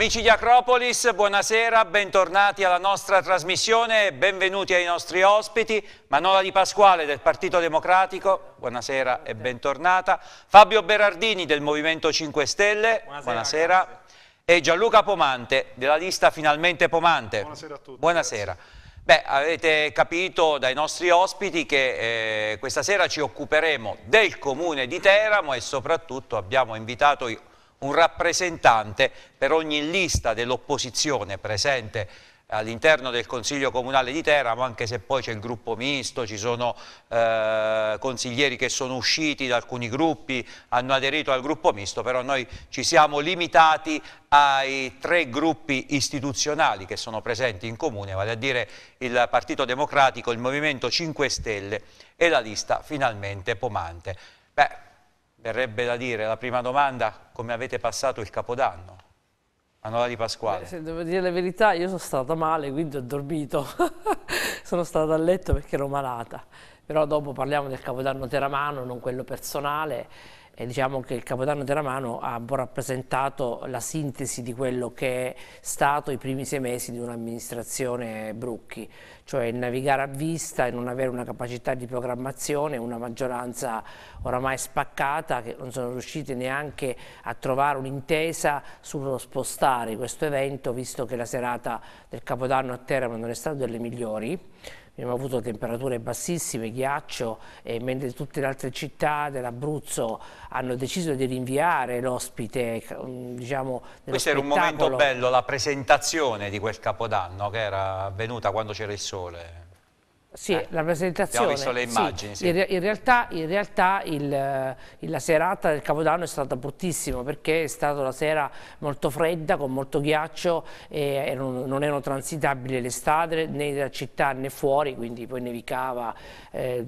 Amici di Acropolis, buonasera, bentornati alla nostra trasmissione e benvenuti ai nostri ospiti. Manola Di Pasquale del Partito Democratico, buonasera e bentornata. Fabio Berardini del Movimento 5 Stelle, buonasera. buonasera. E Gianluca Pomante della lista Finalmente Pomante. Buonasera a tutti. Buonasera. Beh, avete capito dai nostri ospiti che eh, questa sera ci occuperemo del comune di Teramo e soprattutto abbiamo invitato i un rappresentante per ogni lista dell'opposizione presente all'interno del Consiglio Comunale di Teramo, anche se poi c'è il gruppo misto, ci sono eh, consiglieri che sono usciti da alcuni gruppi, hanno aderito al gruppo misto, però noi ci siamo limitati ai tre gruppi istituzionali che sono presenti in comune, vale a dire il Partito Democratico, il Movimento 5 Stelle e la lista finalmente Pomante. Beh, verrebbe da dire, la prima domanda, come avete passato il Capodanno? Manola di Pasquale. Beh, se devo dire la verità, io sono stata male, quindi ho dormito. sono stata a letto perché ero malata. Però dopo parliamo del Capodanno Teramano, non quello personale e diciamo che il Capodanno Teramano ha un po' rappresentato la sintesi di quello che è stato i primi sei mesi di un'amministrazione Brucchi, cioè il navigare a vista e non avere una capacità di programmazione, una maggioranza oramai spaccata che non sono riusciti neanche a trovare un'intesa sullo spostare questo evento visto che la serata del Capodanno a Teramo non è stata delle migliori abbiamo avuto temperature bassissime, ghiaccio, e mentre tutte le altre città dell'Abruzzo hanno deciso di rinviare l'ospite. Mm, diciamo, Questo era un momento bello, la presentazione di quel capodanno che era avvenuta quando c'era il sole. Sì, eh, la presentazione. Abbiamo visto le immagini. Sì. Sì. In, in, realtà, in realtà il, eh, la serata del Capodanno è stata bruttissima perché è stata una sera molto fredda, con molto ghiaccio, e non, non erano transitabili le strade né da città né fuori, quindi poi nevicava, eh,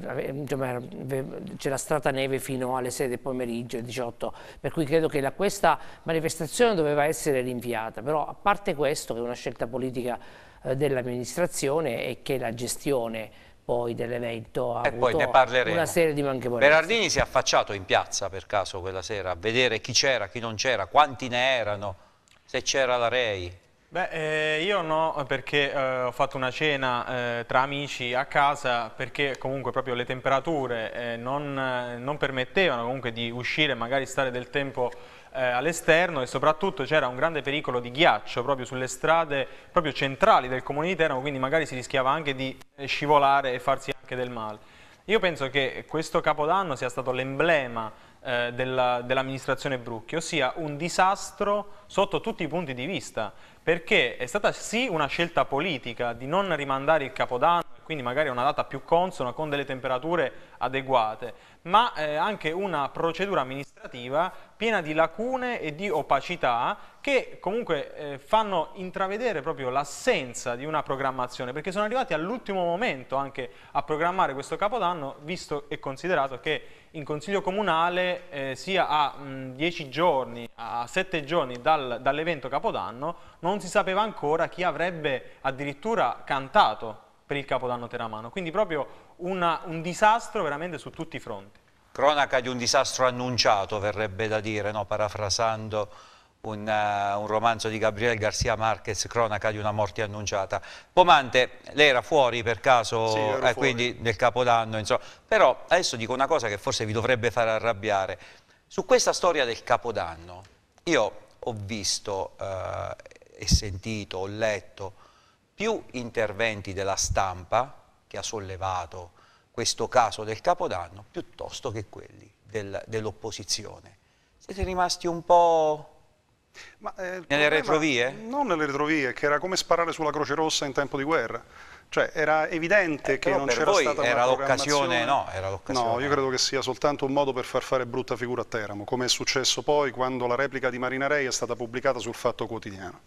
c'era strada neve fino alle 6 del pomeriggio, alle 18, per cui credo che la, questa manifestazione doveva essere rinviata, però a parte questo che è una scelta politica eh, dell'amministrazione e che la gestione poi dell'evento ha e avuto una serie di manchevolezze. Berardini si è affacciato in piazza per caso quella sera a vedere chi c'era, chi non c'era, quanti ne erano, se c'era la Rei. Beh, eh, io no, perché eh, ho fatto una cena eh, tra amici a casa perché comunque proprio le temperature eh, non, eh, non, permettevano comunque di uscire, magari stare del tempo eh, all'esterno e soprattutto c'era un grande pericolo di ghiaccio proprio sulle strade proprio centrali del comune di Teramo, quindi magari si rischiava anche di eh, scivolare e farsi anche del male. Io penso che questo capodanno sia stato l'emblema eh, dell'amministrazione dell Brucchi, ossia un disastro sotto tutti i punti di vista, perché è stata sì una scelta politica di non rimandare il capodanno, quindi magari una data più consona con delle temperature adeguate, ma eh, anche una procedura amministrativa piena di lacune e di opacità che comunque eh, fanno intravedere proprio l'assenza di una programmazione, perché sono arrivati all'ultimo momento anche a programmare questo capodanno, visto e considerato che in Consiglio Comunale eh, sia a 10 mm, giorni, a 7 giorni dal, dall'evento capodanno, non si sapeva ancora chi avrebbe addirittura cantato per il Capodanno Teramano, quindi proprio una, un disastro veramente su tutti i fronti. Cronaca di un disastro annunciato, verrebbe da dire, no? parafrasando un, uh, un, romanzo di Gabriele Garcia Marquez, cronaca di una morte annunciata. Pomante, lei era fuori per caso, sì, eh, fuori. quindi nel Capodanno, insomma. però adesso dico una cosa che forse vi dovrebbe far arrabbiare. Su questa storia del Capodanno, io ho visto eh, e sentito, ho letto più interventi della stampa che ha sollevato questo caso del Capodanno piuttosto che quelli del, dell'opposizione. Siete rimasti un po' Ma, eh, nelle retrovie? Non nelle retrovie, che era come sparare sulla Croce Rossa in tempo di guerra. Cioè, era evidente eh, che non c'era stata era l'occasione, no, era l'occasione. No, io credo che sia soltanto un modo per far fare brutta figura a Teramo, come è successo poi quando la replica di Marina Marinarei è stata pubblicata sul Fatto Quotidiano.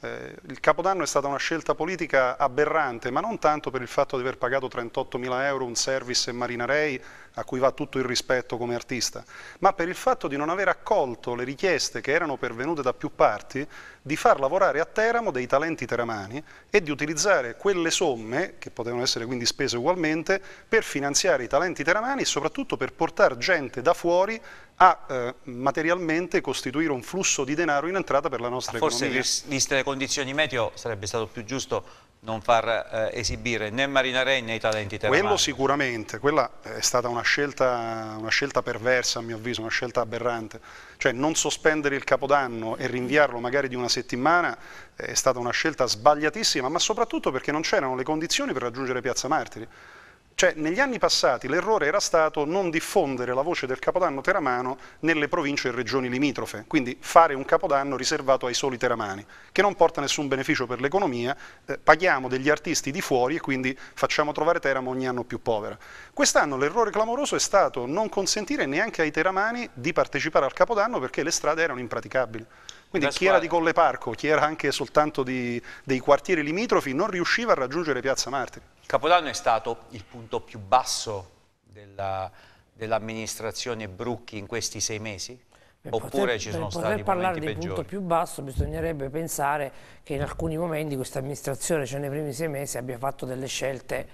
Eh, il Capodanno è stata una scelta politica aberrante, ma non tanto per il fatto di aver pagato 38 mila euro un service e Marinarei a cui va tutto il rispetto come artista, ma per il fatto di non aver accolto le richieste che erano pervenute da più parti di far lavorare a Teramo dei talenti teramani e di utilizzare quelle somme, che potevano essere quindi spese ugualmente, per finanziare i talenti teramani e soprattutto per portare gente da fuori a eh, materialmente costituire un flusso di denaro in entrata per la nostra Forse economia. Forse viste le condizioni meteo sarebbe stato più giusto non far eh, esibire né Marinarei né i talenti terrani. Quello sicuramente, quella è stata una scelta, una scelta, perversa a mio avviso, una scelta aberrante, cioè non sospendere il Capodanno e rinviarlo magari di una settimana è stata una scelta sbagliatissima, ma soprattutto perché non c'erano le condizioni per raggiungere Piazza Martiri. Cioè, negli anni passati l'errore era stato non diffondere la voce del Capodanno teramano nelle province e regioni limitrofe, quindi fare un Capodanno riservato ai soli teramani, che non porta nessun beneficio per l'economia, eh, paghiamo degli artisti di fuori e quindi facciamo trovare Teramo ogni anno più povera. Quest'anno l'errore clamoroso è stato non consentire neanche ai teramani di partecipare al Capodanno perché le strade erano impraticabili. Quindi chi era di Colle Parco, chi era anche soltanto di, dei quartieri limitrofi, non riusciva a raggiungere Piazza Martiri. Capodanno è stato il punto più basso dell'amministrazione dell Brucchi in questi sei mesi? Per Oppure poter, ci sono stati parlare di peggiori. punto più basso bisognerebbe pensare che in alcuni momenti questa amministrazione, cioè nei primi sei mesi, abbia fatto delle scelte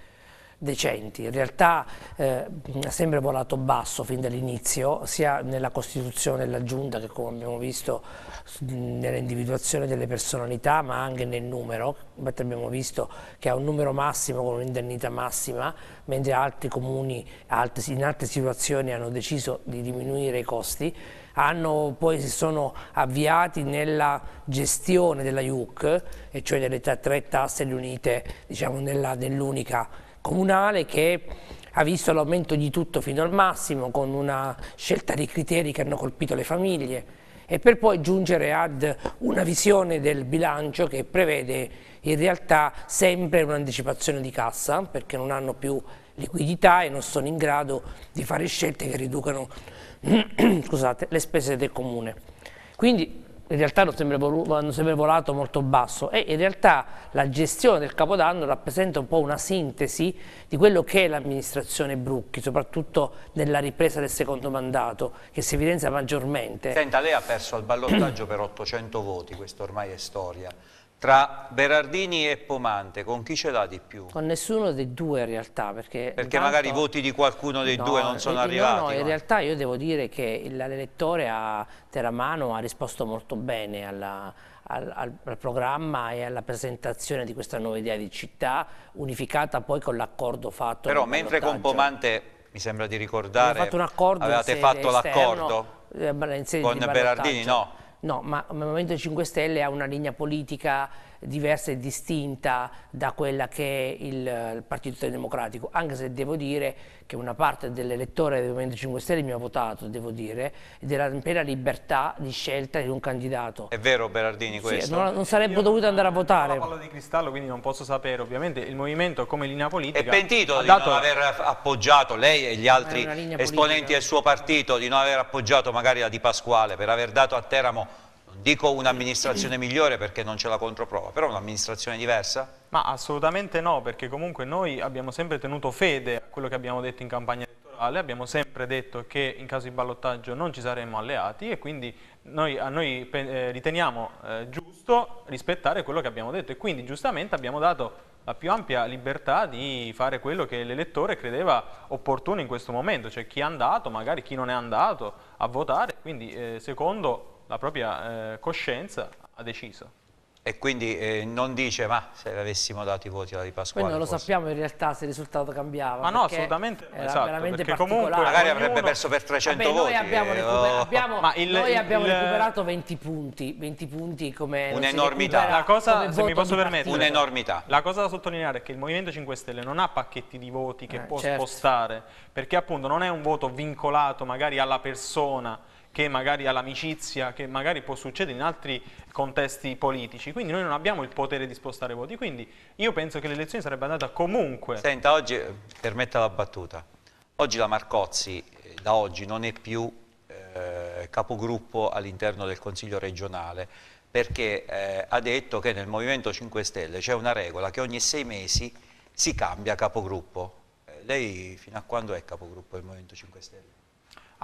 decenti. In realtà eh, è sempre volato basso fin dall'inizio, sia nella Costituzione della Giunta che come abbiamo visto nell'individuazione delle personalità, ma anche nel numero. Infatti abbiamo visto che ha un numero massimo con un'indennità massima, mentre altri comuni altri, in altre situazioni hanno deciso di diminuire i costi. Hanno, poi si sono avviati nella gestione della IUC, e cioè delle tre tasse riunite diciamo, nell'unica comunale che ha visto l'aumento di tutto fino al massimo con una scelta di criteri che hanno colpito le famiglie e per poi giungere ad una visione del bilancio che prevede in realtà sempre un'anticipazione di cassa perché non hanno più liquidità e non sono in grado di fare scelte che riducano scusate, le spese del comune. Quindi in realtà hanno sempre, volato molto basso e in realtà la gestione del Capodanno rappresenta un po' una sintesi di quello che è l'amministrazione Brucchi, soprattutto nella ripresa del secondo mandato, che si evidenzia maggiormente. Senta, lei ha perso al ballottaggio per 800 voti, questo ormai è storia. Tra Berardini e Pomante, con chi ce l'ha di più? Con nessuno dei due in realtà. Perché, perché intanto... magari i voti di qualcuno dei no, due non sono arrivati. Eh, no, no, in realtà io devo dire che l'elettore a Teramano ha risposto molto bene alla, al, al, al, programma e alla presentazione di questa nuova idea di città, unificata poi con l'accordo fatto. Però mentre con Pomante, mi sembra di ricordare, avevate fatto l'accordo eh, con Berardini, no? No, ma il Movimento 5 Stelle ha una linea politica diversa e distinta da quella che è il, il Partito Democratico, anche se devo dire che una parte dell'elettore del Movimento 5 Stelle mi ha votato, devo dire, ed era in piena libertà di scelta di un candidato. È vero Berardini questo? Sì, non, non sarebbe dovuto andare a votare. Io ho la palla di cristallo, quindi non posso sapere, ovviamente il movimento come linea politica... È pentito di dato... non aver appoggiato lei e gli altri esponenti politica. del suo partito, di non aver appoggiato magari la Di Pasquale per aver dato a Teramo Dico un'amministrazione migliore perché non c'è la controprova, però un'amministrazione diversa? Ma assolutamente no, perché comunque noi abbiamo sempre tenuto fede a quello che abbiamo detto in campagna elettorale, abbiamo sempre detto che in caso di ballottaggio non ci saremmo alleati e quindi noi, a noi eh, riteniamo eh, giusto rispettare quello che abbiamo detto e quindi giustamente abbiamo dato la più ampia libertà di fare quello che l'elettore credeva opportuno in questo momento, cioè chi è andato, magari chi non è andato a votare, quindi eh, secondo la propria eh, coscienza ha deciso. E quindi eh, non dice ma se avessimo dato i voti alla Di Pasquale. Poi non lo forse. sappiamo in realtà se il risultato cambiava. Ma no, assolutamente. Era esatto, veramente perché comunque magari ognuno... avrebbe perso per 300 Vabbè, voti. Noi abbiamo, eh, oh. abbiamo... Il, noi abbiamo il... recuperato 20 punti, 20 punti come un'enormità. La cosa, se mi posso permettere, un'enormità. La cosa da sottolineare è che il Movimento 5 Stelle non ha pacchetti di voti che eh, può certo. spostare, perché appunto non è un voto vincolato magari alla persona che magari all'amicizia, che magari può succedere in altri contesti politici. Quindi noi non abbiamo il potere di spostare voti. Quindi io penso che l'elezione sarebbe andata comunque. Senta, oggi, eh, permetta la battuta, oggi la Marcozzi eh, da oggi non è più eh, capogruppo all'interno del Consiglio regionale perché eh, ha detto che nel Movimento 5 Stelle c'è una regola che ogni sei mesi si cambia capogruppo. Eh, lei fino a quando è capogruppo del Movimento 5 Stelle?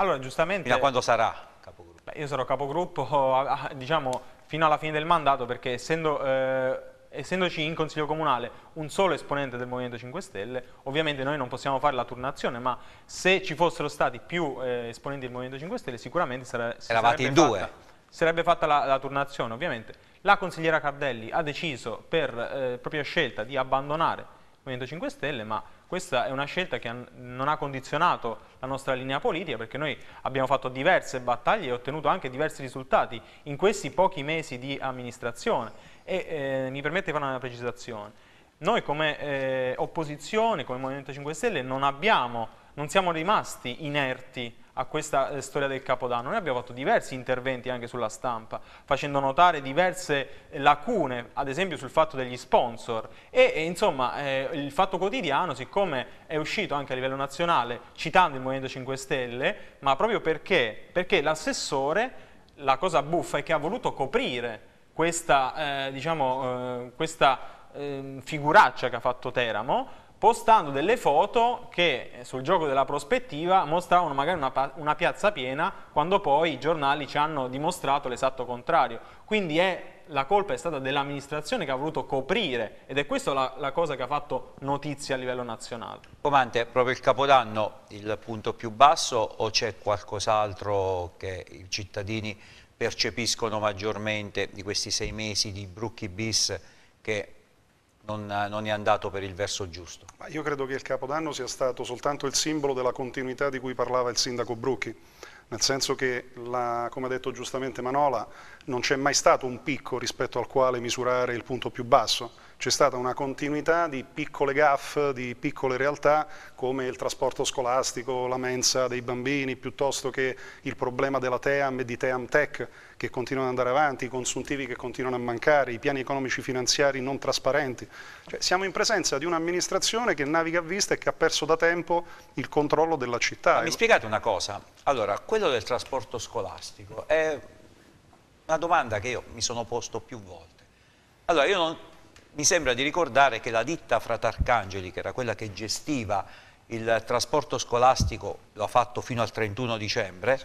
Allora, giustamente... Fino a quando sarà capogruppo? Beh, io sarò capogruppo, ah, ah, diciamo, fino alla fine del mandato, perché essendo... Eh, essendoci in Consiglio Comunale un solo esponente del Movimento 5 Stelle, ovviamente noi non possiamo fare la turnazione, ma se ci fossero stati più eh, esponenti del Movimento 5 Stelle sicuramente sare sarebbe, in due. sarebbe fatta la, la, turnazione. Ovviamente la consigliera Cardelli ha deciso per eh, propria scelta di abbandonare il Movimento 5 Stelle, ma questa è una scelta che non ha condizionato la nostra linea politica perché noi abbiamo fatto diverse battaglie e ottenuto anche diversi risultati in questi pochi mesi di amministrazione e eh, mi permette di fare una precisazione. Noi come eh, opposizione, come Movimento 5 Stelle non abbiamo non siamo rimasti inerti a questa eh, storia del Capodanno. Noi abbiamo fatto diversi interventi anche sulla stampa, facendo notare diverse eh, lacune, ad esempio sul fatto degli sponsor e, e insomma eh, il Fatto Quotidiano, siccome è uscito anche a livello nazionale citando il Movimento 5 Stelle, ma proprio perché, perché l'assessore, la cosa buffa è che ha voluto coprire questa, eh, diciamo, eh, questa ehm, figuraccia che ha fatto Teramo postando delle foto che eh, sul gioco della prospettiva mostravano magari una, una piazza piena quando poi i giornali ci hanno dimostrato l'esatto contrario. Quindi è, la colpa è stata dell'amministrazione che ha voluto coprire ed è questa la, la cosa che ha fatto notizia a livello nazionale. Comante, è proprio il Capodanno il punto più basso o c'è qualcos'altro che i cittadini percepiscono maggiormente di questi sei mesi di brucchi bis che non, non, è andato per il verso giusto. Ma io credo che il Capodanno sia stato soltanto il simbolo della continuità di cui parlava il sindaco Brucchi, nel senso che, la, come ha detto giustamente Manola, non c'è mai stato un picco rispetto al quale misurare il punto più basso c'è stata una continuità di piccole gaffe, di piccole realtà come il trasporto scolastico, la mensa dei bambini, piuttosto che il problema della TEAM e di TEAM Tech che continuano ad andare avanti, i consuntivi che continuano a mancare, i piani economici finanziari non trasparenti. Cioè, siamo in presenza di un'amministrazione che naviga a vista e che ha perso da tempo il controllo della città. Ma mi spiegate una cosa, allora quello del trasporto scolastico è una domanda che io mi sono posto più volte. Allora io non mi sembra di ricordare che la ditta Fratarcangeli, che era quella che gestiva il trasporto scolastico, lo ha fatto fino al 31 dicembre,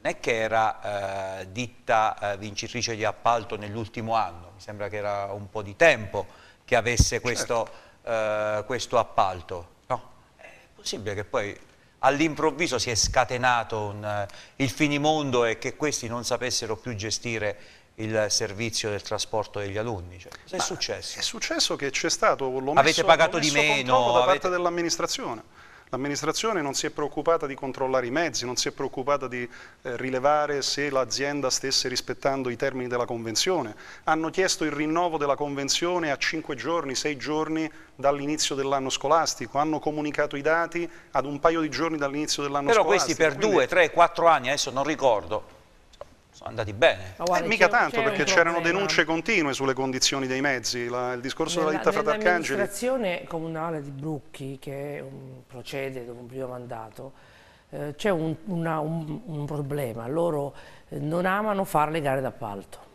non è che era eh, ditta eh, vincitrice di appalto nell'ultimo anno, mi sembra che era un po' di tempo che avesse certo. questo, certo. eh, questo appalto. No? È possibile che poi all'improvviso si è scatenato un, eh, il finimondo e che questi non sapessero più gestire il servizio del trasporto degli alunni. Cioè, cosa è successo? È successo che c'è stato, l'ho avete pagato di meno, da avete... parte dell'amministrazione. L'amministrazione non si è preoccupata di controllare i mezzi, non si è preoccupata di eh, rilevare se l'azienda stesse rispettando i termini della convenzione. Hanno chiesto il rinnovo della convenzione a 5 giorni, 6 giorni dall'inizio dell'anno scolastico, hanno comunicato i dati ad un paio di giorni dall'inizio dell'anno scolastico. Però questi per 2, 3, 4 anni, adesso non ricordo, sono andati bene. Ma eh, mica tanto, perché c'erano denunce continue sulle condizioni dei mezzi, la, il discorso nella, della ditta Frate Arcangeli. L'amministrazione comunale di Brucchi, che un, procede dopo un primo mandato, eh, c'è un, un, un, problema, loro eh, non amano fare le gare d'appalto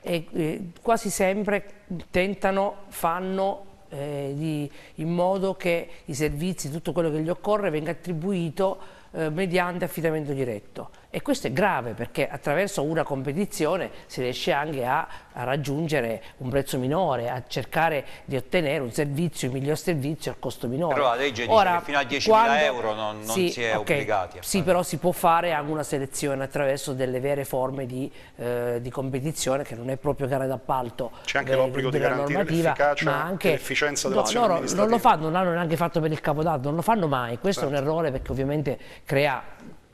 e eh, quasi sempre tentano, fanno eh, di, in modo che i servizi, tutto quello che gli occorre venga attribuito eh, mediante affidamento diretto e questo è grave perché attraverso una competizione si riesce anche a, a, raggiungere un prezzo minore, a cercare di ottenere un servizio, il miglior servizio al costo minore. Però la legge Ora, dice fino a 10.000 quando... euro non, non sì, si è okay, obbligati. sì, però si può fare anche una selezione attraverso delle vere forme di, eh, di competizione che non è proprio gara d'appalto. C'è anche l'obbligo di garantire l'efficacia e l'efficienza dell'azione no, loro non lo fanno, non l'hanno neanche fatto per il capodanno, non lo fanno mai. Questo certo. è un certo. errore perché ovviamente crea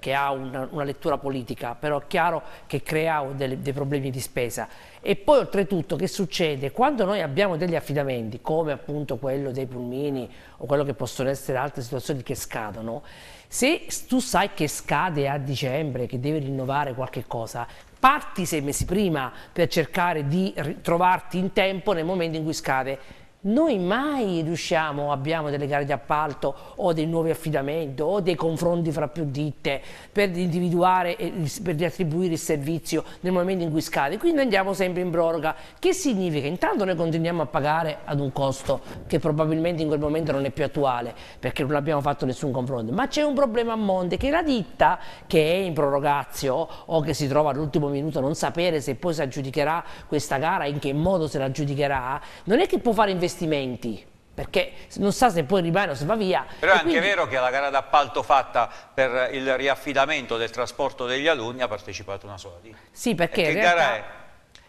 che ha una, una lettura politica, però è chiaro che crea dei, dei problemi di spesa. E poi oltretutto che succede? Quando noi abbiamo degli affidamenti, come appunto quello dei pulmini o quello che possono essere altre situazioni che scadono, se tu sai che scade a dicembre, che devi rinnovare qualche cosa, parti sei mesi prima per cercare di trovarti in tempo nel momento in cui scade noi mai riusciamo, abbiamo delle gare di appalto o dei nuovi affidamenti o dei confronti fra più ditte per individuare e per riattribuire il servizio nel momento in cui scade, quindi andiamo sempre in proroga. Che significa? Intanto noi continuiamo a pagare ad un costo che probabilmente in quel momento non è più attuale perché non abbiamo fatto nessun confronto, ma c'è un problema a monte che la ditta che è in prorogazio o che si trova all'ultimo minuto a non sapere se poi si aggiudicherà questa gara, in che modo se la aggiudicherà, non è che può fare investimenti investimenti perché non sa se poi rimane o se va via. Però è anche quindi... vero che alla gara d'appalto fatta per il riaffidamento del trasporto degli alunni ha partecipato una sola ditta. Sì, perché e che realtà... gara è?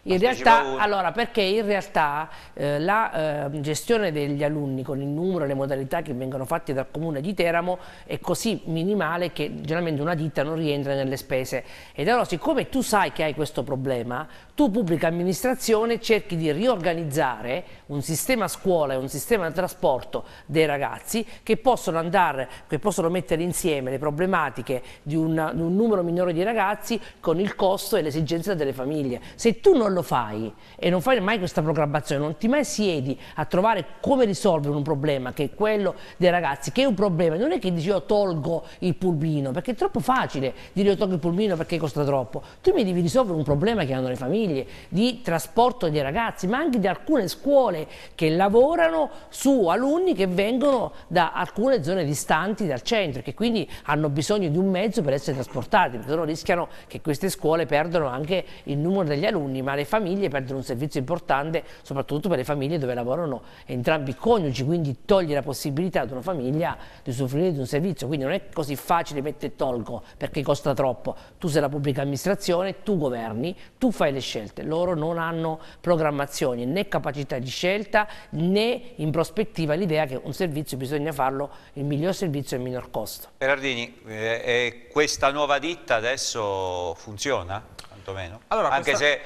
In realtà, allora, perché in realtà eh, la eh, gestione degli alunni con il numero e le modalità che vengono fatte dal comune di Teramo è così minimale che generalmente una ditta non rientra nelle spese. Ed allora, siccome tu sai che hai questo problema, tu pubblica amministrazione cerchi di riorganizzare un sistema scuola e un sistema di trasporto dei ragazzi che possono, andare, che possono mettere insieme le problematiche di, una, di un numero minore di ragazzi con il costo e le esigenze delle famiglie. Se tu non lo fai e non fai mai questa programmazione, non ti mai siedi a trovare come risolvere un problema che è quello dei ragazzi, che è un problema, non è che dici io tolgo il pulmino, perché è troppo facile dire io tolgo il pulmino perché costa troppo, tu mi devi risolvere un problema che hanno le famiglie di trasporto dei ragazzi, ma anche di alcune scuole che lavorano su alunni che vengono da alcune zone distanti dal centro, e che quindi hanno bisogno di un mezzo per essere trasportati, perché loro rischiano che queste scuole perdano anche il numero degli alunni, ma le famiglie perdono un servizio importante, soprattutto per le famiglie dove lavorano entrambi i coniugi, quindi togli la possibilità ad una famiglia di soffrire di un servizio, quindi non è così facile mettere e tolgo perché costa troppo, tu sei la pubblica amministrazione, tu governi, tu fai le scelte, loro non hanno programmazioni né capacità di scelta né in prospettiva l'idea che un servizio bisogna farlo il miglior servizio e il minor costo. Berardini, eh, questa nuova ditta adesso funziona? Quantomeno? Allora, Anche questa... se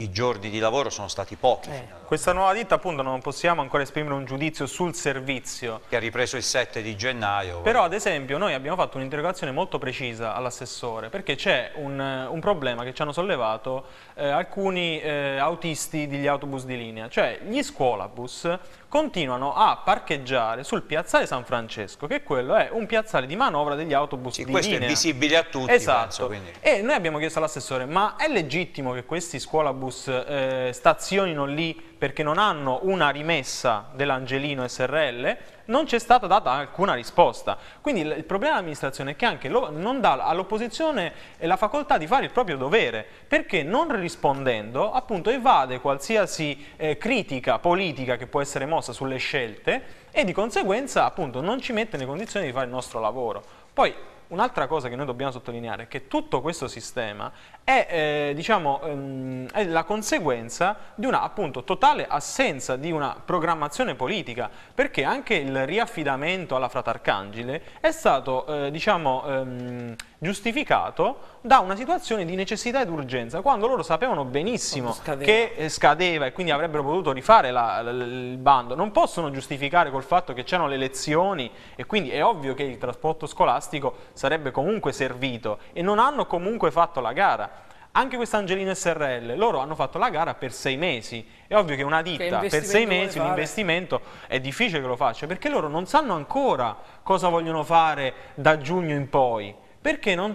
i giorni di lavoro sono stati pochi. Eh. Questa nuova ditta appunto non possiamo ancora esprimere un giudizio sul servizio. Che ha ripreso il 7 di gennaio. Però ad esempio noi abbiamo fatto un'interrogazione molto precisa all'assessore perché c'è un, un, problema che ci hanno sollevato eh, alcuni eh, autisti degli autobus di linea. Cioè gli scuolabus continuano a parcheggiare sul piazzale San Francesco, che quello è un piazzale di manovra degli autobus sì, di questo linea. è visibile a tutti. Esatto. Penso, e noi abbiamo chiesto all'assessore, ma è legittimo che questi scuolabus eh, stazionino lì perché non hanno una rimessa dell'Angelino SRL, non c'è stata data alcuna risposta. Quindi il, problema dell'amministrazione è che anche lo, non dà all'opposizione la facoltà di fare il proprio dovere, perché non rispondendo appunto evade qualsiasi eh, critica politica che può essere mossa sulle scelte e di conseguenza appunto non ci mette nelle condizioni di fare il nostro lavoro. Poi Un'altra cosa che noi dobbiamo sottolineare è che tutto questo sistema è, eh, diciamo, ehm, è la conseguenza di una appunto, totale assenza di una programmazione politica, perché anche il riaffidamento alla frata Arcangile è stato eh, diciamo, ehm, giustificato da una situazione di necessità ed urgenza, quando loro sapevano benissimo scadeva. che eh, scadeva e quindi avrebbero potuto rifare la, la, il bando. Non possono giustificare col fatto che c'erano le lezioni e quindi è ovvio che il trasporto scolastico sarebbe comunque servito e non hanno comunque fatto la gara. Anche questa Angelina SRL, loro hanno fatto la gara per sei mesi. È ovvio che una ditta che per sei mesi un investimento è difficile che lo faccia perché loro non sanno ancora cosa vogliono fare da giugno in poi perché non,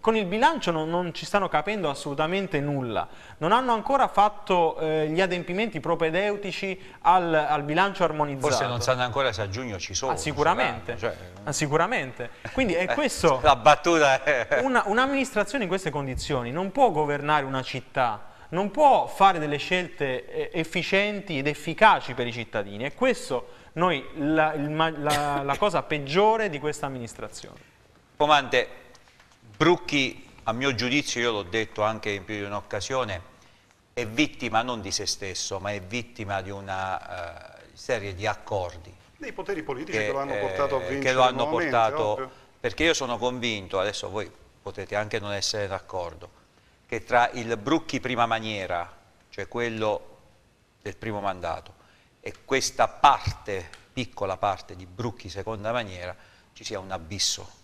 con il bilancio non, non, ci stanno capendo assolutamente nulla, non hanno ancora fatto eh, gli adempimenti propedeutici al, al, bilancio armonizzato. Forse non sanno ancora se a giugno ci sono. Ah, sicuramente, cioè... ah, sicuramente. Quindi è eh, questo... La battuta è... Un'amministrazione un in queste condizioni non può governare una città, non può fare delle scelte eh, efficienti ed efficaci per i cittadini e questo noi la, il, la, la cosa peggiore di questa amministrazione. Comandante, Brucchi, a mio giudizio, io l'ho detto anche in più di un'occasione, è vittima non di se stesso, ma è vittima di una uh, serie di accordi. Dei poteri politici che, che lo hanno eh, portato a vincere. Che lo hanno portato, ovvio. perché io sono convinto, adesso voi potete anche non essere d'accordo, che tra il Brucchi prima maniera, cioè quello del primo mandato, e questa parte, piccola parte di Brucchi seconda maniera, ci sia un abisso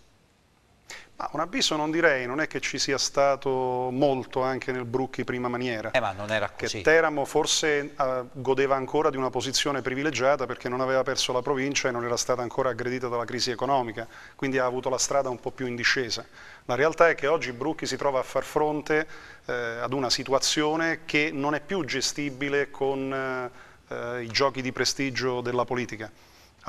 ma un abisso non direi, non è che ci sia stato molto anche nel Brucchi prima maniera. Eh ma non era così. Che Teramo forse uh, godeva ancora di una posizione privilegiata perché non aveva perso la provincia e non era stata ancora aggredita dalla crisi economica, quindi ha avuto la strada un po' più in discesa. La realtà è che oggi Brucchi si trova a far fronte uh, ad una situazione che non è più gestibile con uh, i giochi di prestigio della politica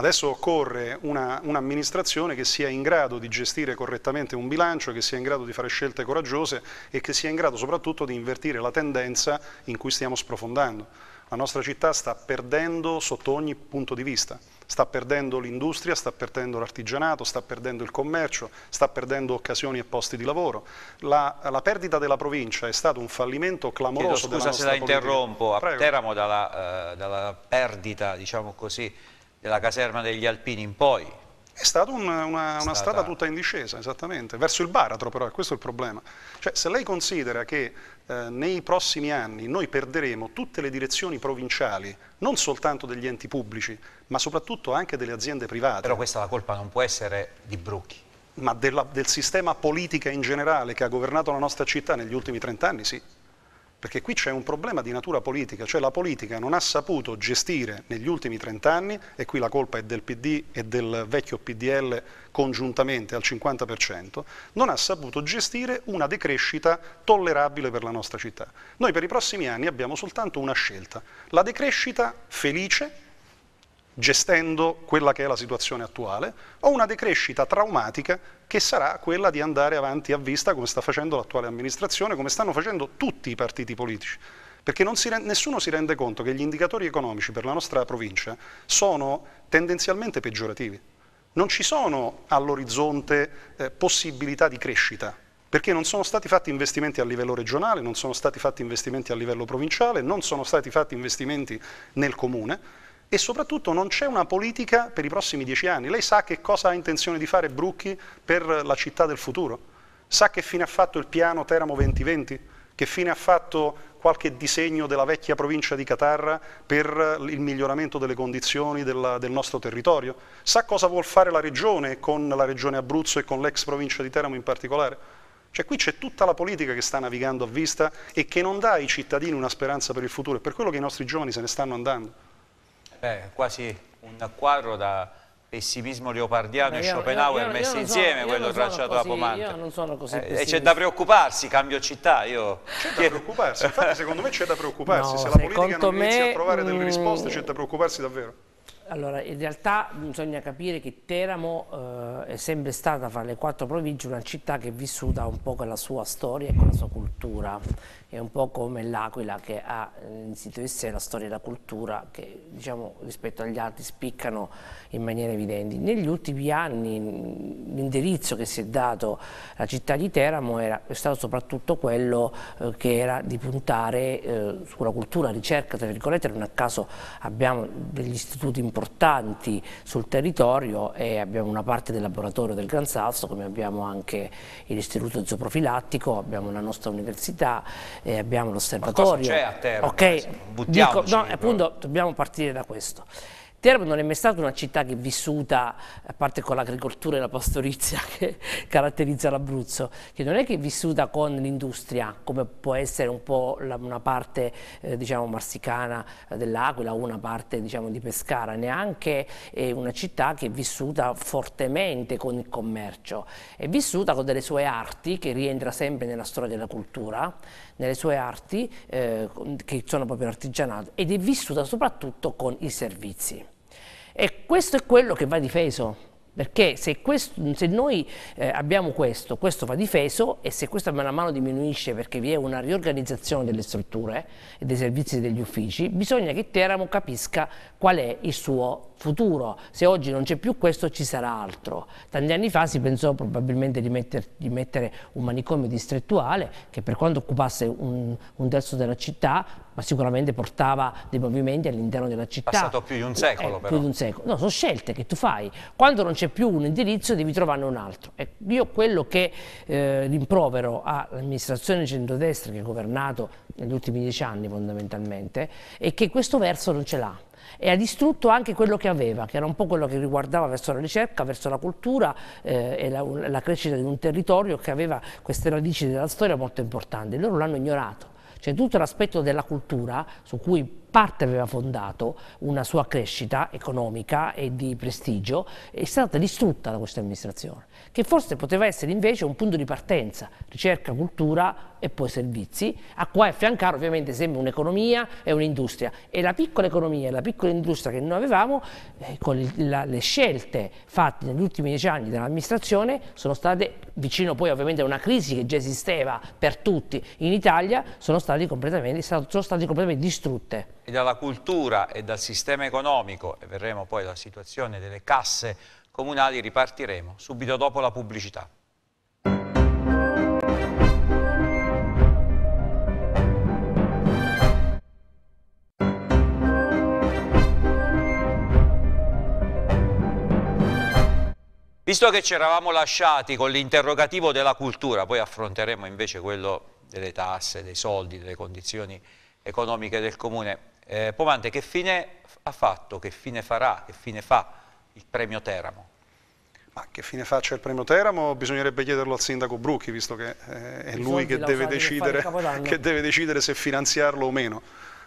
Adesso occorre un'amministrazione un che sia in grado di gestire correttamente un bilancio, che sia in grado di fare scelte coraggiose e che sia in grado soprattutto di invertire la tendenza in cui stiamo sprofondando. La nostra città sta perdendo sotto ogni punto di vista, sta perdendo l'industria, sta perdendo l'artigianato, sta perdendo il commercio, sta perdendo occasioni e posti di lavoro. La, la perdita della provincia è stato un fallimento clamoroso Chiedo scusa se la politica. interrompo, a Teramo dalla, eh, dalla perdita, diciamo così, della caserma degli Alpini in poi. È stata una, una, una stata... strada tutta in discesa, esattamente, verso il baratro però, è questo il problema. Cioè, se lei considera che eh, nei prossimi anni noi perderemo tutte le direzioni provinciali, non soltanto degli enti pubblici, ma soprattutto anche delle aziende private. Però questa la colpa non può essere di Brucchi ma della, del sistema politica in generale che ha governato la nostra città negli ultimi trent'anni, sì perché qui c'è un problema di natura politica, cioè la politica non ha saputo gestire negli ultimi trent'anni, e qui la colpa è del PD e del vecchio PDL congiuntamente al 50%, non ha saputo gestire una decrescita tollerabile per la nostra città. Noi per i prossimi anni abbiamo soltanto una scelta, la decrescita felice gestendo quella che è la situazione attuale, o una decrescita traumatica che sarà quella di andare avanti a vista come sta facendo l'attuale amministrazione, come stanno facendo tutti i partiti politici. Perché si nessuno si rende conto che gli indicatori economici per la nostra provincia sono tendenzialmente peggiorativi. Non ci sono all'orizzonte eh, possibilità di crescita, perché non sono stati fatti investimenti a livello regionale, non sono stati fatti investimenti a livello provinciale, non sono stati fatti investimenti nel comune e soprattutto non c'è una politica per i prossimi dieci anni. Lei sa che cosa ha intenzione di fare Brucchi per la città del futuro? Sa che fine ha fatto il piano Teramo 2020? Che fine ha fatto qualche disegno della vecchia provincia di Catarra per il miglioramento delle condizioni della, del nostro territorio? Sa cosa vuol fare la regione con la regione Abruzzo e con l'ex provincia di Teramo in particolare? Cioè qui c'è tutta la politica che sta navigando a vista e che non dà ai cittadini una speranza per il futuro, è per quello che i nostri giovani se ne stanno andando. Beh, quasi un quadro da pessimismo leopardiano io, e Schopenhauer io, io, messi insieme, sono, quello tracciato da Pomante. Io non sono così eh, E c'è da preoccuparsi, cambio città. Io... C'è da preoccuparsi, infatti secondo me c'è da preoccuparsi. No, se, se la politica non me... inizia a trovare delle mm, risposte c'è da preoccuparsi davvero. Allora, in realtà bisogna capire che Teramo eh, è sempre stata fra le quattro province una città che è vissuta un po' con la sua storia e con la sua cultura è un po' come l'Aquila che ha eh, in sito di sé la storia e la cultura che diciamo, rispetto agli altri spiccano in maniera evidente. Negli ultimi anni l'indirizzo che si è dato alla città di Teramo era, è stato soprattutto quello eh, che era di puntare eh, sulla cultura, ricerca, tra virgolette, non a caso abbiamo degli istituti importanti sul territorio e abbiamo una parte del laboratorio del Gran Sasso, come abbiamo anche l'istituto zooprofilattico, abbiamo la nostra università, eh, abbiamo l'osservatorio. Cosa c'è a Terra. Okay. Eh, dico, no, appunto, dobbiamo partire da questo. Terra non è mai stata una città che è vissuta, a parte con l'agricoltura e la pastorizia che caratterizza l'Abruzzo, che non è che è vissuta con l'industria, come può essere un po' la, una parte eh, diciamo marsicana eh, dell'Aquila o una parte diciamo, di Pescara, neanche è una città che è vissuta fortemente con il commercio, è vissuta con delle sue arti che rientra sempre nella storia della cultura, nelle sue arti, eh, che sono proprio l'artigianato, ed è vissuta soprattutto con i servizi. E questo è quello che va difeso, perché se, questo, se noi eh, abbiamo questo, questo va difeso e se questo man mano diminuisce perché vi è una riorganizzazione delle strutture e dei servizi degli uffici, bisogna che Teramo capisca qual è il suo futuro. Se oggi non c'è più questo ci sarà altro. Tanti anni fa si pensò probabilmente di, metter, di mettere un manicomio distrettuale che per quanto occupasse un, un terzo della città ma sicuramente portava dei movimenti all'interno della città. È passato più di un eh, secolo eh, però. Più di un secolo. No, sono scelte che tu fai. Quando non c'è più un indirizzo devi trovarne un altro. E io quello che eh, rimprovero all'amministrazione centrodestra che ha governato negli ultimi dieci anni fondamentalmente è che questo verso non ce l'ha e ha distrutto anche quello che aveva, che era un po' quello che riguardava verso la ricerca, verso la cultura eh, e la, la crescita di un territorio che aveva queste radici della storia molto importanti. Loro l'hanno ignorato. Cioè tutto l'aspetto della cultura su cui parte aveva fondato una sua crescita economica e di prestigio, è stata distrutta da questa amministrazione, che forse poteva essere invece un punto di partenza, ricerca, cultura e poi servizi, a cui affiancare ovviamente sempre un'economia e un'industria. E la piccola economia e la piccola industria che noi avevamo, eh, con le, la, le scelte fatte negli ultimi dieci anni dall'amministrazione, sono state, vicino poi ovviamente a una crisi che già esisteva per tutti in Italia, sono, stati completamente, sono state completamente distrutte e dalla cultura e dal sistema economico, e verremo poi alla situazione delle casse comunali, ripartiremo subito dopo la pubblicità. Visto che ci eravamo lasciati con l'interrogativo della cultura, poi affronteremo invece quello delle tasse, dei soldi, delle condizioni economiche del Comune, eh, Pomante, che fine ha fatto, che fine farà, che fine fa il premio Teramo? Ma che fine faccia il premio Teramo bisognerebbe chiederlo al sindaco Brucchi, visto che eh, è lui che deve, decidere, che deve decidere se finanziarlo o meno.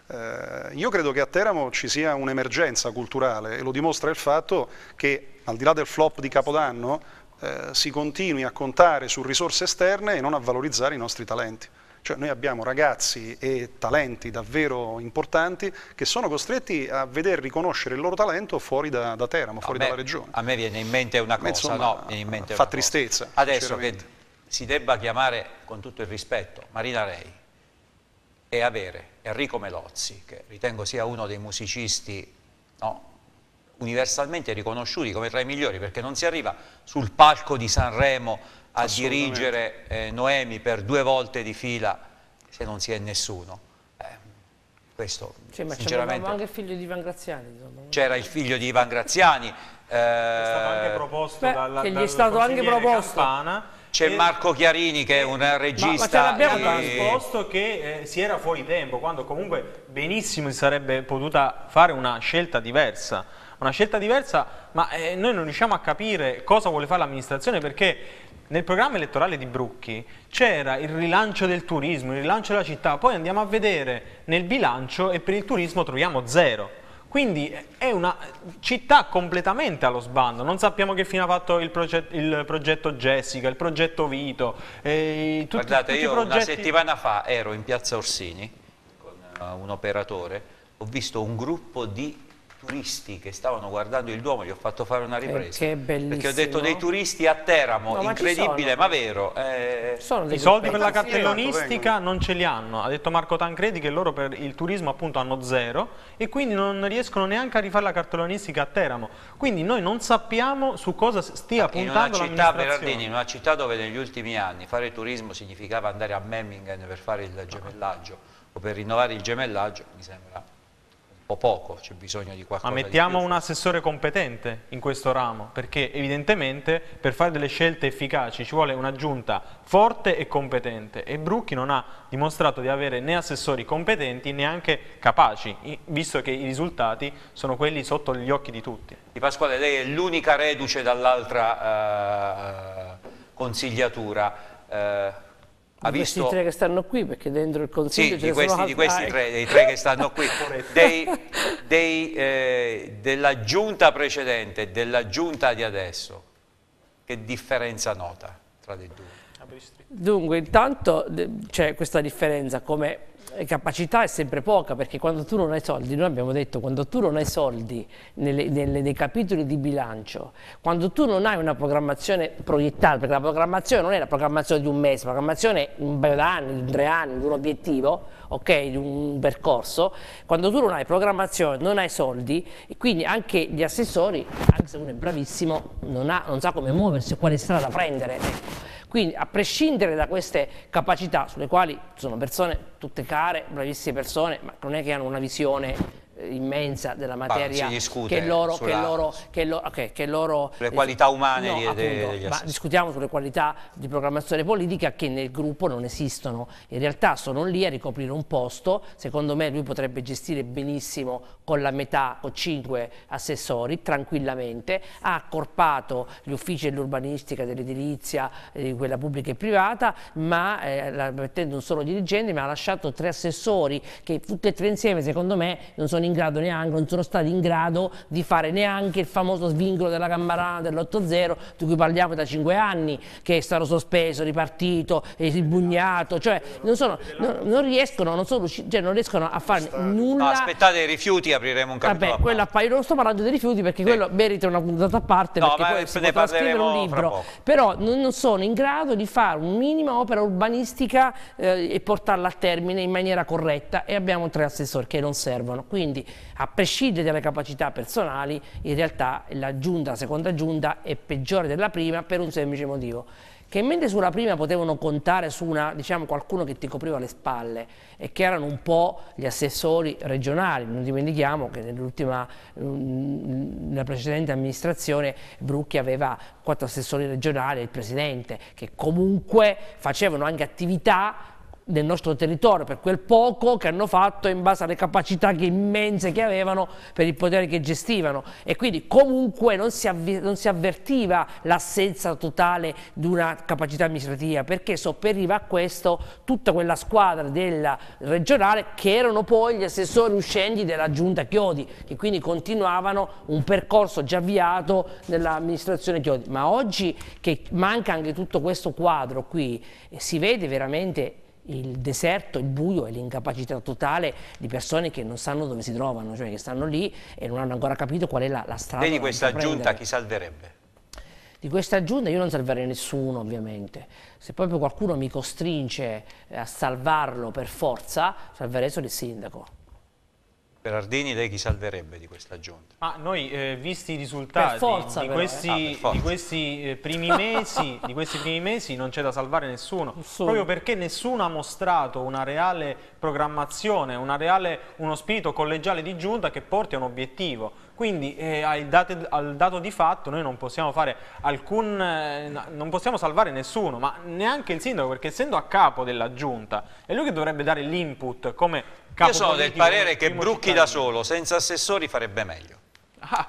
Eh, io credo che a Teramo ci sia un'emergenza culturale e lo dimostra il fatto che al di là del flop di Capodanno eh, si continui a contare su risorse esterne e non a valorizzare i nostri talenti. Cioè noi abbiamo ragazzi e talenti davvero importanti che sono costretti a veder riconoscere il loro talento fuori da, da Teramo, fuori me, dalla regione. A me viene in mente una cosa, insomma, no, in mente fa tristezza. Cosa. Adesso che si debba chiamare, con tutto il rispetto, Marina Rei e avere Enrico Melozzi, che ritengo sia uno dei musicisti no, universalmente riconosciuti come tra i migliori, perché non si arriva sul palco di Sanremo a dirigere eh, Noemi per due volte di fila se non si è nessuno. Eh, questo, cioè, ma sinceramente... anche il figlio di Ivan Graziani. C'era il figlio di Ivan Graziani. Eh, è stato anche proposto Beh, dalla, che Campana, c'è Marco Chiarini che è un regista. Ma, ma ce l'abbiamo risposto che eh, si era fuori tempo, quando comunque benissimo si sarebbe potuta fare una scelta diversa. Una scelta diversa, ma eh, noi non riusciamo a capire cosa vuole fare l'amministrazione perché nel programma elettorale di Brucchi c'era il rilancio del turismo, il rilancio della città, poi andiamo a vedere nel bilancio e per il turismo troviamo zero. Quindi è una città completamente allo sbando, non sappiamo che fine ha fatto il, proget il progetto Jessica, il progetto Vito. Eh, tutti, Guardate, tutti io progetti... una settimana fa ero in piazza Orsini con eh, un operatore, ho visto un gruppo di turisti che stavano guardando il Duomo, gli ho fatto fare una eh, ripresa. Che bellissimo. perché ho detto dei turisti a Teramo, no, incredibile ma, ma vero. Eh... I soldi per la cartellonistica non ce li hanno, ha detto Marco Tancredi che loro per il turismo appunto hanno zero e quindi non riescono neanche a rifare la cartellonistica a Teramo. Quindi noi non sappiamo su cosa stia puntando l'amministrazione. In una città dove negli ultimi anni fare turismo significava andare a Memmingen per fare il gemellaggio o per rinnovare il gemellaggio, mi sembra po' poco, c'è bisogno di qualcosa Ma mettiamo un assessore competente in questo ramo, perché evidentemente per fare delle scelte efficaci ci vuole una giunta forte e competente e Brucchi non ha dimostrato di avere né assessori competenti né anche capaci, visto che i risultati sono quelli sotto gli occhi di tutti. Di Pasquale, lei è l'unica reduce dall'altra eh, consigliatura. Eh, ha visto... Questi tre che stanno qui, perché dentro il Consiglio sì, ce di questi, di questi ah, tre, ecco. dei tre che stanno qui, dei, dei, eh, della giunta precedente e della giunta di adesso, che differenza nota tra le due? Dunque, intanto c'è questa differenza come eh, capacità è sempre poca perché quando tu non hai soldi, noi abbiamo detto quando tu non hai soldi nelle, nelle, nei capitoli di bilancio, quando tu non hai una programmazione proiettata, perché la programmazione non è la programmazione di un mese, la programmazione di un paio d'anni, di tre anni, di un obiettivo, ok, di un percorso, quando tu non hai programmazione non hai soldi e quindi anche gli assessori, anche se uno è bravissimo, non, ha, non sa come muoversi o quale strada prendere. Ecco. Quindi a prescindere da queste capacità, sulle quali sono persone tutte care, bravissime persone, ma non è che hanno una visione eh, immensa della materia che loro, sulla... che loro, che loro, okay, che loro le qualità umane no, di, appunto, degli ma discutiamo sulle qualità di programmazione politica che nel gruppo non esistono in realtà sono lì a ricoprire un posto secondo me lui potrebbe gestire benissimo con la metà o cinque assessori tranquillamente ha accorpato gli uffici dell'urbanistica dell'edilizia eh, di quella pubblica e privata ma eh, mettendo un solo dirigente ma ha lasciato tre assessori che tutti e tre insieme secondo me non sono sono in grado neanche, non sono stati in grado di fare neanche il famoso svincolo della Cambarana dell'8-0 di cui parliamo da 5 anni, che è stato sospeso, ripartito, sbugnato, cioè non, sono, non, non, riescono, non, sono, cioè, non, riescono, a fare nulla. aspettate i rifiuti, apriremo un capitolo. Vabbè, quello appa- non sto parlando dei rifiuti perché sì. quello merita una puntata a parte, no, perché poi si potrà scrivere un libro, però non, sono in grado di fare un minima opera urbanistica eh, e portarla a termine in maniera corretta e abbiamo tre assessori che non servono. Quindi quindi a prescindere dalle capacità personali, in realtà la, giunta, la seconda giunta è peggiore della prima per un semplice motivo che mentre sulla prima potevano contare su una, diciamo, qualcuno che ti copriva le spalle e che erano un po' gli assessori regionali, non dimentichiamo che nell'ultima, mm, nella precedente amministrazione Brucchi aveva quattro assessori regionali e il presidente che comunque facevano anche attività nel nostro territorio per quel poco che hanno fatto in base alle capacità che immense che avevano per il potere che gestivano e quindi comunque non si, non si avvertiva l'assenza totale di una capacità amministrativa perché sopperiva a questo tutta quella squadra della regionale che erano poi gli assessori uscenti della giunta Chiodi che quindi continuavano un percorso già avviato nell'amministrazione Chiodi ma oggi che manca anche tutto questo quadro qui eh, si vede veramente il deserto, il buio e l'incapacità totale di persone che non sanno dove si trovano, cioè che stanno lì e non hanno ancora capito qual è la, la strada. Vedi questa giunta chi salverebbe? Di questa giunta io non salverei nessuno ovviamente, se proprio qualcuno mi costringe a salvarlo per forza, salverei solo il sindaco per Ardini lei chi salverebbe di questa giunta? Ma noi, eh, visti i risultati forza, di, però, eh. questi, ah, di, questi, eh, primi mesi, di questi primi mesi non c'è da salvare nessuno, nessuno, proprio perché nessuno ha mostrato una reale programmazione, una reale, uno spirito collegiale di giunta che porti a un obiettivo. Quindi eh, al, dato, al, dato, di fatto noi non possiamo fare alcun, eh, non possiamo salvare nessuno, ma neanche il sindaco, perché essendo a capo della giunta, è lui che dovrebbe dare l'input come capo Io sono del parere che Brucchi cittadino. da solo, senza assessori, farebbe meglio. Ah,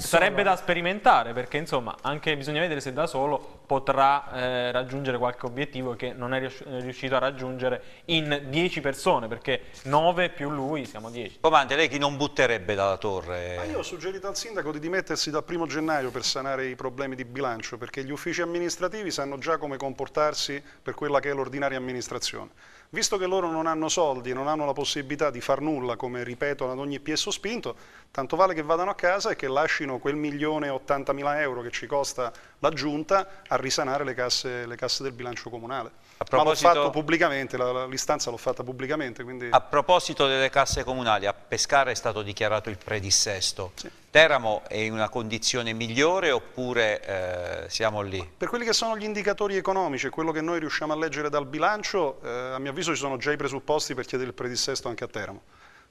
Sarebbe solo. da sperimentare perché insomma anche bisogna vedere se da solo potrà eh, raggiungere qualche obiettivo che non è eh, riuscito a raggiungere in 10 persone perché 9 più lui siamo 10. Comandante, lei chi non butterebbe dalla torre? Ma io ho suggerito al sindaco di dimettersi dal primo gennaio per sanare i problemi di bilancio perché gli uffici amministrativi sanno già come comportarsi per quella che è l'ordinaria amministrazione. Visto che loro non hanno soldi, non hanno la possibilità di far nulla, come ripetono ad ogni piesso spinto, tanto vale che vadano a casa e che lasciano quel milione e 80 mila euro che ci costa la giunta a risanare le casse, le casse del bilancio comunale. Ma l'ho fatto pubblicamente, l'istanza l'ho fatta pubblicamente. Quindi... A proposito delle casse comunali, a Pescara è stato dichiarato il predissesto. Sì. Teramo è in una condizione migliore oppure eh, siamo lì? Per quelli che sono gli indicatori economici e quello che noi riusciamo a leggere dal bilancio, eh, a mio avviso ci sono già i presupposti per chiedere il predissesto anche a Teramo.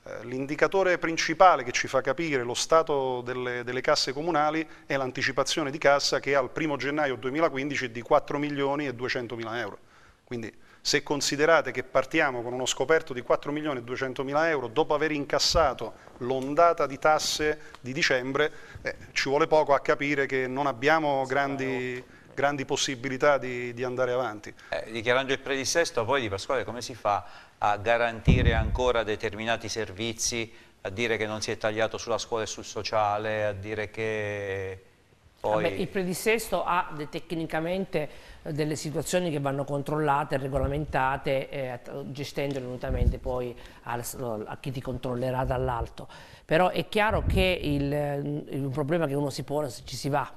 Eh, L'indicatore principale che ci fa capire lo stato delle, delle casse comunali è l'anticipazione di cassa che al 1 gennaio 2015 è di 4 milioni e 200 mila euro. Quindi se considerate che partiamo con uno scoperto di 4.200.000 euro dopo aver incassato l'ondata di tasse di dicembre, eh, ci vuole poco a capire che non abbiamo grandi, grandi possibilità di, di, andare avanti. Eh, dichiarando il predisesto, poi Di Pasquale come si fa a garantire ancora determinati servizi, a dire che non si è tagliato sulla scuola e sul sociale, a dire che poi... Vabbè, il predisesto ha de, tecnicamente eh, delle situazioni che vanno controllate, regolamentate, eh, gestendole unitamente poi al, a chi ti controllerà dall'alto. Però è chiaro che il, mm, il, problema che uno si pone se ci si va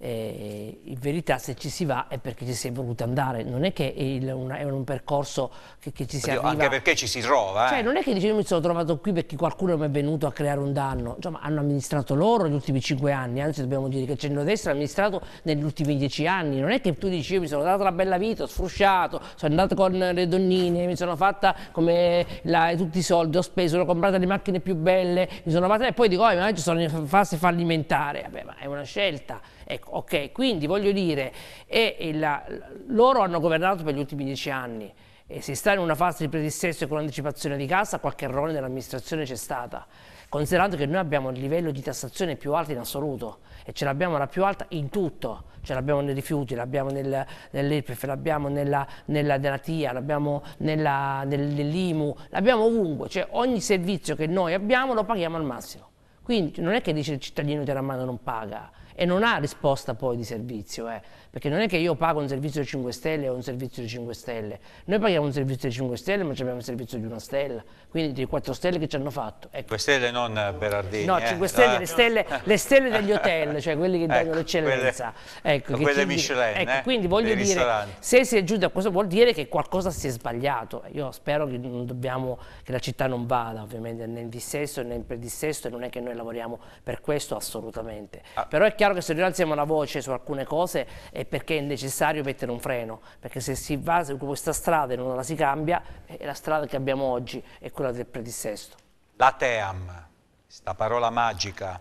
eh, in verità se ci si va è perché ci si è voluto andare, non è che il, una, è un percorso che, che ci si Oddio, arriva... Anche perché ci si trova. Eh. Cioè non è che dice io mi sono trovato qui perché qualcuno mi è venuto a creare un danno, insomma hanno amministrato loro negli ultimi cinque anni, anzi dobbiamo dire che il centrodestra ha amministrato negli ultimi dieci anni, non è che tu dici io mi sono dato la bella vita, ho sfrusciato, sono andato con le donnine, mi sono fatta come la, tutti i soldi, ho speso, ho comprato le macchine più belle, mi sono fatta e poi dico oh, ma oggi sono in fase fallimentare, vabbè ma è una scelta. Ecco, ok, quindi voglio dire, e, e la, loro hanno governato per gli ultimi dieci anni e si sta in una fase di predissesso e con l'anticipazione di casa, qualche errore nell'amministrazione c'è stata considerando che noi abbiamo il livello di tassazione più alto in assoluto e ce l'abbiamo la più alta in tutto, ce l'abbiamo nei rifiuti, l'abbiamo nel, nell'IRPEF, l'abbiamo nella, nella, nella TIA, l'abbiamo nell'IMU, l'abbiamo ovunque, cioè ogni servizio che noi abbiamo lo paghiamo al massimo. Quindi non è che dice il cittadino italiano non paga, e non ha risposta poi di servizio. Eh perché non è che io pago un servizio di 5 stelle o un servizio di 5 stelle, noi paghiamo un servizio di 5 stelle ma abbiamo un servizio di una stella, quindi di 4 stelle che ci hanno fatto. Ecco. 5 stelle non eh, Berardini. No, 5 eh. stelle, no. Le stelle, le stelle degli hotel, cioè quelli che ecco, danno l'eccellenza. Ecco, quelle, ecco, quelle quindi, Michelin. Ecco, eh, quindi voglio dire, se si è giù a questo vuol dire che qualcosa si è sbagliato, io spero che, dobbiamo, che la città non vada ovviamente né in dissesto né in predissesto e non è che noi lavoriamo per questo assolutamente, ah. però è chiaro che se noi alziamo la voce su alcune cose è perché è necessario mettere un freno, perché se si va su questa strada e non la si cambia, è eh, la strada che abbiamo oggi è quella del predissesto. La TEAM, questa parola magica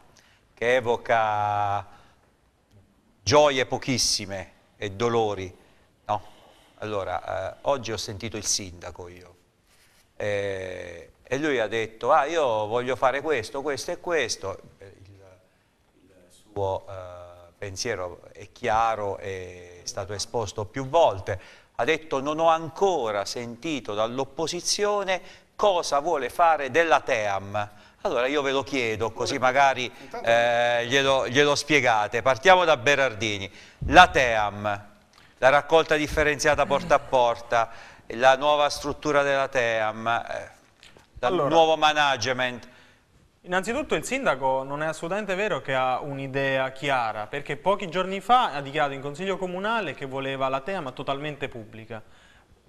che evoca gioie pochissime e dolori, no? Allora, eh, oggi ho sentito il sindaco io, eh, e lui ha detto, ah io voglio fare questo, questo e questo, eh, il, il suo... Eh, pensiero è chiaro, è stato esposto più volte, ha detto non ho ancora sentito dall'opposizione cosa vuole fare della Team. Allora io ve lo chiedo, così magari eh, glielo, glielo spiegate. Partiamo da Berardini. La Team, la raccolta differenziata porta a porta, la nuova struttura della Team, eh, il allora, nuovo management. Innanzitutto il sindaco non è assolutamente vero che ha un'idea chiara, perché pochi giorni fa ha dichiarato in consiglio comunale che voleva la tema totalmente pubblica.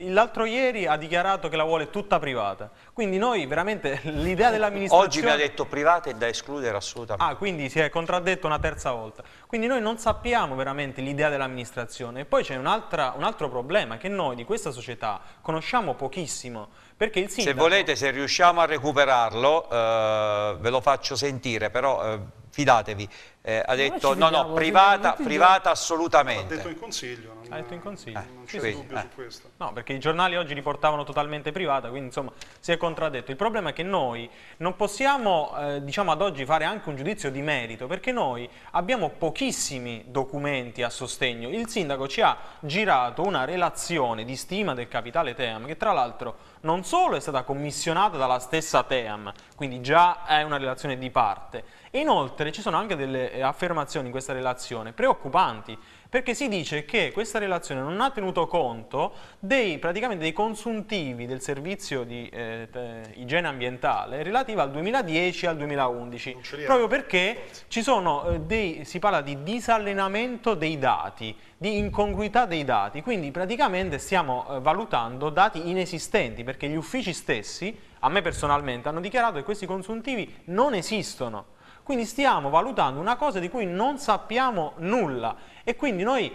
L'altro ieri ha dichiarato che la vuole tutta privata, quindi noi veramente l'idea dell'amministrazione... Oggi mi ha detto privata è da escludere assolutamente. Ah, quindi si è contraddetto una terza volta. Quindi noi non sappiamo veramente l'idea dell'amministrazione. E poi c'è un, un altro problema, che noi di questa società conosciamo pochissimo perché il sindaco... Se volete, se riusciamo a recuperarlo, eh, ve lo faccio sentire, però eh, fidatevi, eh, ha detto no, no, privata, privata assolutamente. Ha detto in consiglio. Non, ha detto in consiglio. Eh, non c'è sì, dubbio eh. su questo. No, perché i giornali oggi riportavano totalmente privata, quindi insomma si è contraddetto. Il problema è che noi non possiamo, eh, diciamo ad oggi, fare anche un giudizio di merito, perché noi abbiamo pochissimi documenti a sostegno. Il sindaco ci ha girato una relazione di stima del capitale Team, che tra l'altro non solo è stata commissionata dalla stessa Team, quindi già è una relazione di parte, inoltre ci sono anche delle eh, affermazioni in questa relazione preoccupanti, perché si dice che questa relazione non ha tenuto conto dei, dei consuntivi del servizio di eh, igiene ambientale relativa al 2010 e al 2011, proprio perché sono, eh, dei, si parla di disallenamento dei dati, di incongruità dei dati, quindi praticamente stiamo eh, valutando dati inesistenti perché gli uffici stessi, a me personalmente, hanno dichiarato che questi consuntivi non esistono. Quindi stiamo valutando una cosa di cui non sappiamo nulla e quindi noi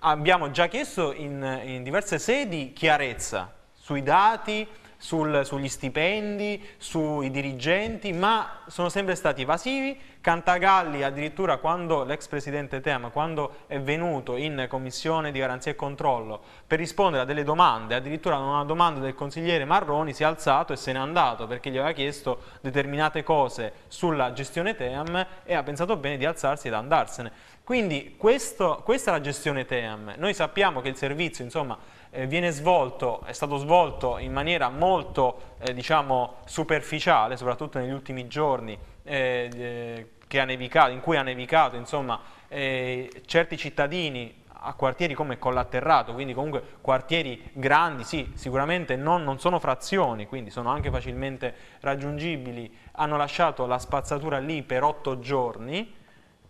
abbiamo già chiesto in, in diverse sedi chiarezza sui dati, sul, sugli stipendi, sui dirigenti, ma sono sempre stati evasivi. Cantagalli addirittura quando l'ex presidente Teama, quando è venuto in commissione di garanzia e controllo per rispondere a delle domande, addirittura a una domanda del consigliere Marroni si è alzato e se n'è andato perché gli aveva chiesto determinate cose sulla gestione Team e ha pensato bene di alzarsi ed andarsene. Quindi questo, questa è la gestione Team. Noi sappiamo che il servizio, insomma, eh, viene svolto, è stato svolto in maniera molto eh, diciamo, superficiale, soprattutto negli ultimi giorni eh, eh nevicato, in cui ha nevicato insomma, eh, certi cittadini a quartieri come Collaterrato, quindi comunque quartieri grandi, sì, sicuramente non, non, sono frazioni, quindi sono anche facilmente raggiungibili, hanno lasciato la spazzatura lì per otto giorni,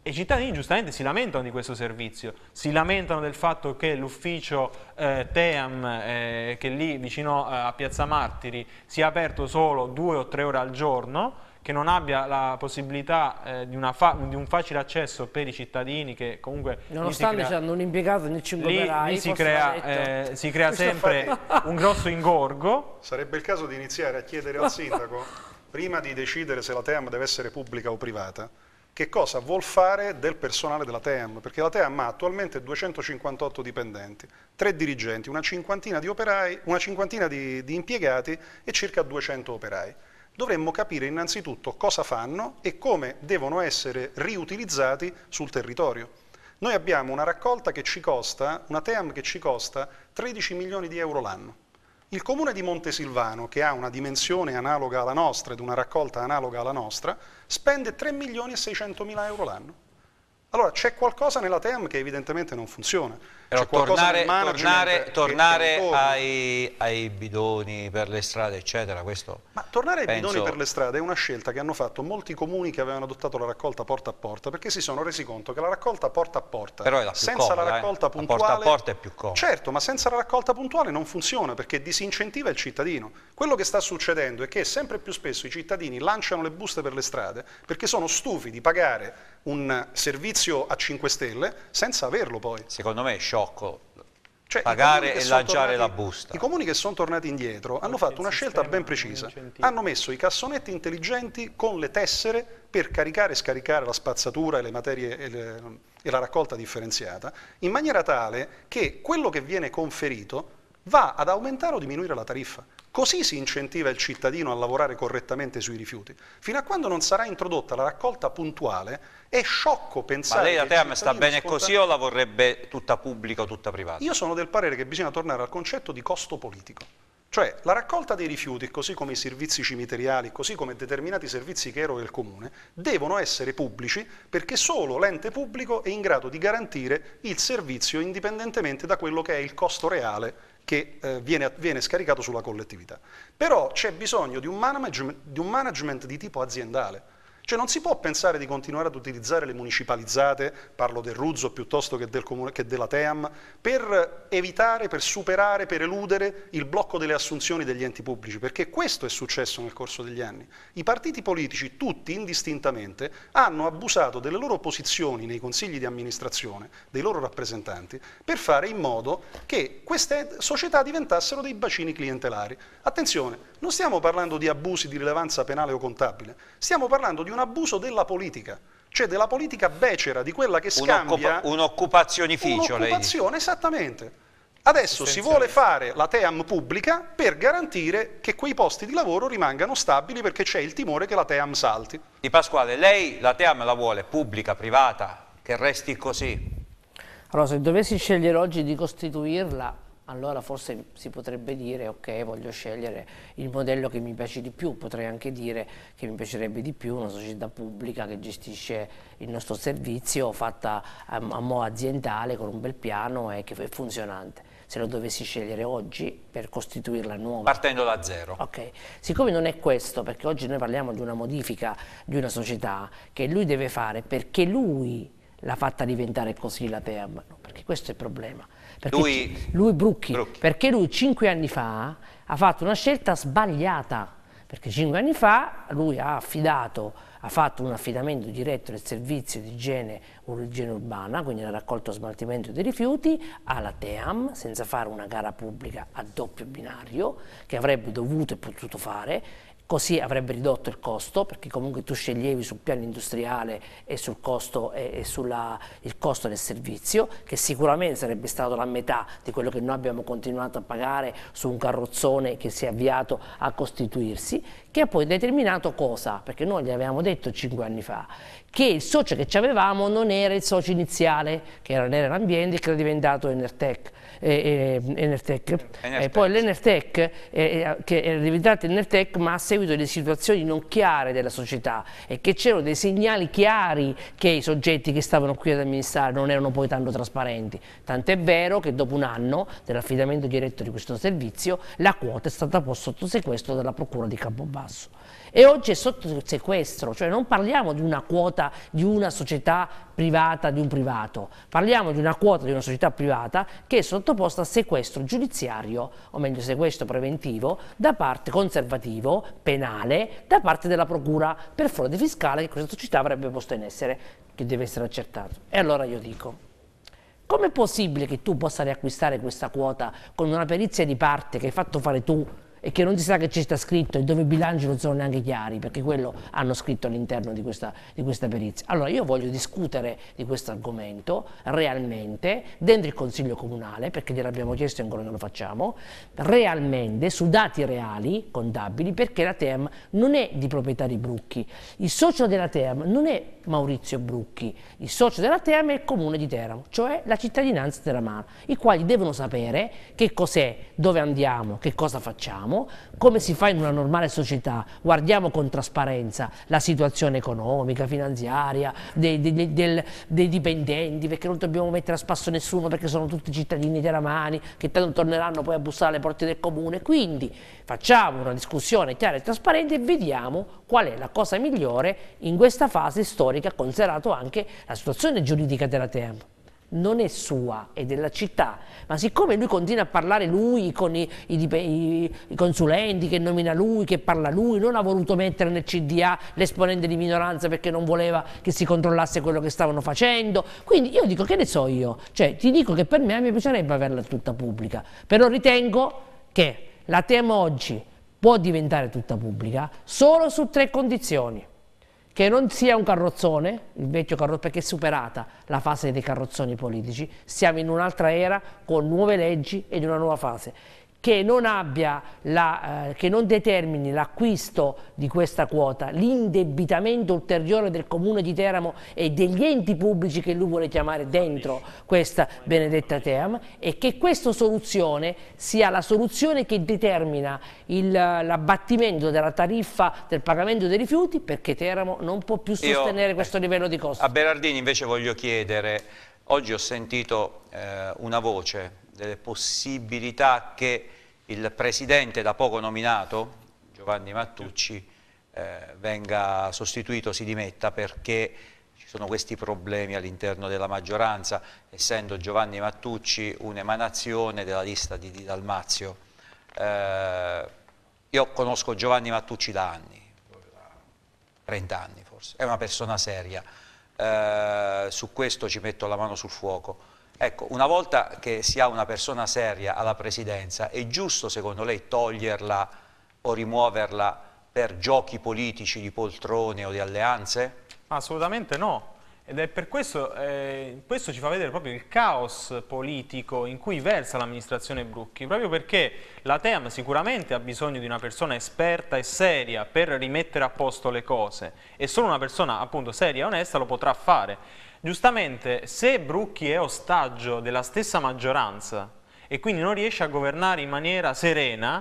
e i cittadini giustamente si lamentano di questo servizio, si lamentano del fatto che l'ufficio eh, Team, eh, che lì vicino eh, a Piazza Martiri, sia aperto solo due o tre ore al giorno, che non abbia la possibilità eh, di, di, un facile accesso per i cittadini che comunque... Nonostante ci hanno un impiegato nel 5 lì, lì eh, si crea, si crea sempre un grosso ingorgo. Sarebbe il caso di iniziare a chiedere al sindaco, prima di decidere se la Team deve essere pubblica o privata, che cosa vuol fare del personale della TEAM, perché la TEAM ha attualmente 258 dipendenti, 3 dirigenti, una cinquantina di, operai, una cinquantina di, di impiegati e circa 200 operai. Dovremmo capire innanzitutto cosa fanno e come devono essere riutilizzati sul territorio. Noi abbiamo una raccolta che ci costa, una TEAM che ci costa 13 milioni di euro l'anno. Il comune di Montesilvano, che ha una dimensione analoga alla nostra ed una raccolta analoga alla nostra, spende 3 milioni e 600 mila euro l'anno. Allora c'è qualcosa nella TEAM che evidentemente non funziona. Però tornare, tornare, tornare ai, ai, bidoni per le strade, eccetera, questo... Ma tornare penso... ai bidoni per le strade è una scelta che hanno fatto molti comuni che avevano adottato la raccolta porta a porta, perché si sono resi conto che la raccolta porta a porta, Però è la più senza comoda, la eh. raccolta eh? puntuale... La porta a porta è più comoda. Certo, ma senza la raccolta puntuale non funziona, perché disincentiva il cittadino. Quello che sta succedendo è che sempre più spesso i cittadini lanciano le buste per le strade perché sono stufi di pagare un servizio a 5 stelle senza averlo poi. Secondo me è sciocco Marocco. Cioè, pagare e lanciare tornati, la busta. I comuni che sono tornati indietro hanno fatto una scelta ben precisa. Hanno messo i cassonetti intelligenti con le tessere per caricare e scaricare la spazzatura e, materie, e, le, e la raccolta differenziata, in maniera tale che quello che viene conferito va ad aumentare o diminuire la tariffa. Così si incentiva il cittadino a lavorare correttamente sui rifiuti. Fino a quando non sarà introdotta la raccolta puntuale, è sciocco pensare... Ma lei la TEAM sta bene così o la vorrebbe tutta pubblica o tutta privata? Io sono del parere che bisogna tornare al concetto di costo politico. Cioè la raccolta dei rifiuti, così come i servizi cimiteriali, così come determinati servizi che eroga il comune, devono essere pubblici perché solo l'ente pubblico è in grado di garantire il servizio indipendentemente da quello che è il costo reale che eh, viene, viene, scaricato sulla collettività. Però c'è bisogno di un, di un management di tipo aziendale, cioè non si può pensare di continuare ad utilizzare le municipalizzate, parlo del Ruzzo piuttosto che, del comune, che della Team, per evitare, per superare, per eludere il blocco delle assunzioni degli enti pubblici, perché questo è successo nel corso degli anni. I partiti politici, tutti indistintamente, hanno abusato delle loro posizioni nei consigli di amministrazione, dei loro rappresentanti, per fare in modo che queste società diventassero dei bacini clientelari. Attenzione, non stiamo parlando di abusi di rilevanza penale o contabile, stiamo parlando di un abuso della politica, cioè della politica becera, di quella che scambia... Un'occupazionificio, Un'occupazione, esattamente. Adesso si vuole fare la TEAM pubblica per garantire che quei posti di lavoro rimangano stabili perché c'è il timore che la TEAM salti. Di Pasquale, lei la TEAM la vuole pubblica, privata, che resti così? Allora, se dovessi scegliere oggi di costituirla, allora forse si potrebbe dire ok voglio scegliere il modello che mi piace di più, potrei anche dire che mi piacerebbe di più una società pubblica che gestisce il nostro servizio fatta a, a mo' aziendale con un bel piano e che è funzionante. Se lo dovessi scegliere oggi per costituirla nuova. Partendo da zero. Ok, siccome non è questo, perché oggi noi parliamo di una modifica di una società che lui deve fare perché lui l'ha fatta diventare così la Team, perché questo è il problema perché lui, lui Brucchi, Brucchi, perché lui cinque anni fa ha fatto una scelta sbagliata, perché cinque anni fa lui ha affidato, ha fatto un affidamento diretto del servizio di igiene, igiene urbana, quindi la raccolta e smaltimento dei rifiuti, alla TEAM, senza fare una gara pubblica a doppio binario, che avrebbe dovuto e potuto fare, Così avrebbe ridotto il costo, perché comunque tu sceglievi sul piano industriale e sul costo, e, e sulla, costo del servizio, che sicuramente sarebbe stato la metà di quello che noi abbiamo continuato a pagare su un carrozzone che si è avviato a costituirsi, che ha poi determinato cosa? Perché noi gli avevamo detto cinque anni fa che il socio che ci avevamo non era il socio iniziale, che era l'ambiente, che era diventato Enertech Enertech. Eh, Enertech. poi l'Enertech che è diventata Enertech ma a seguito delle situazioni non chiare della società e che c'erano dei segnali chiari che i soggetti che stavano qui ad amministrare non erano poi tanto trasparenti. Tant'è vero che dopo un anno dell'affidamento diretto di questo servizio la quota è stata posta sotto sequestro dalla Procura di Campobasso e oggi è sotto sequestro, cioè non parliamo di una quota di una società privata di un privato, parliamo di una quota di una società privata che è sottoposta a sequestro giudiziario, o meglio sequestro preventivo, da parte conservativo, penale, da parte della procura per frode fiscale che questa società avrebbe posto in essere, che deve essere accertato. E allora io dico, com'è possibile che tu possa riacquistare questa quota con una perizia di parte che hai fatto fare tu e che non si sa che c'è sta scritto e dove i bilanci non sono neanche chiari, perché quello hanno scritto all'interno di questa, di questa perizia. Allora io voglio discutere di questo argomento realmente dentro il Consiglio Comunale, perché gliel'abbiamo chiesto e ancora non lo facciamo, realmente su dati reali, contabili, perché la TEM non è di proprietà di Brucchi. Il socio della TEM non è Maurizio Brucchi, il socio della TEM è il Comune di Teramo, cioè la cittadinanza teramana, i quali devono sapere che cos'è, dove andiamo, che cosa facciamo, guardiamo, come si fa in una normale società, guardiamo con trasparenza la situazione economica, finanziaria, dei, dei, del, dei dipendenti, perché non dobbiamo mettere a spasso nessuno perché sono tutti cittadini teramani che tanto torneranno poi a bussare alle porte del comune, quindi facciamo una discussione chiara e trasparente e vediamo qual è la cosa migliore in questa fase storica, considerato anche la situazione giuridica della TEM non è sua, è della città, ma siccome lui continua a parlare lui con i, i, i, consulenti che nomina lui, che parla lui, non ha voluto mettere nel CDA l'esponente di minoranza perché non voleva che si controllasse quello che stavano facendo, quindi io dico che ne so io, cioè ti dico che per me mi piacerebbe averla tutta pubblica, però ritengo che la tema oggi può diventare tutta pubblica solo su tre condizioni che non sia un carrozzone, il vecchio carrozzone, perché è superata la fase dei carrozzoni politici, siamo in un'altra era con nuove leggi ed una nuova fase che non, la, eh, che non determini l'acquisto di questa quota, l'indebitamento ulteriore del Comune di Teramo e degli enti pubblici che lui vuole chiamare dentro questa benedetta Team e che questa soluzione sia la soluzione che determina l'abbattimento della tariffa del pagamento dei rifiuti perché Teramo non può più sostenere Io, questo livello di costo. A Berardini invece voglio chiedere Oggi ho sentito eh, una voce delle possibilità che il presidente da poco nominato, Giovanni Mattucci, eh, venga sostituito, si dimetta perché ci sono questi problemi all'interno della maggioranza, essendo Giovanni Mattucci un'emanazione della lista di, Dalmazio. Eh, io conosco Giovanni Mattucci da anni, 30 anni forse, è una persona seria, eh, su questo ci metto la mano sul fuoco. Ecco, una volta che si ha una persona seria alla presidenza, è giusto secondo lei toglierla o rimuoverla per giochi politici di poltrone o di alleanze? Assolutamente no, ed è per questo, eh, questo ci fa vedere proprio il caos politico in cui versa l'amministrazione Brucchi, proprio perché la TEAM sicuramente ha bisogno di una persona esperta e seria per rimettere a posto le cose e solo una persona appunto seria e onesta lo potrà fare. Giustamente, se Brucchi è ostaggio della stessa maggioranza e quindi non riesce a governare in maniera serena,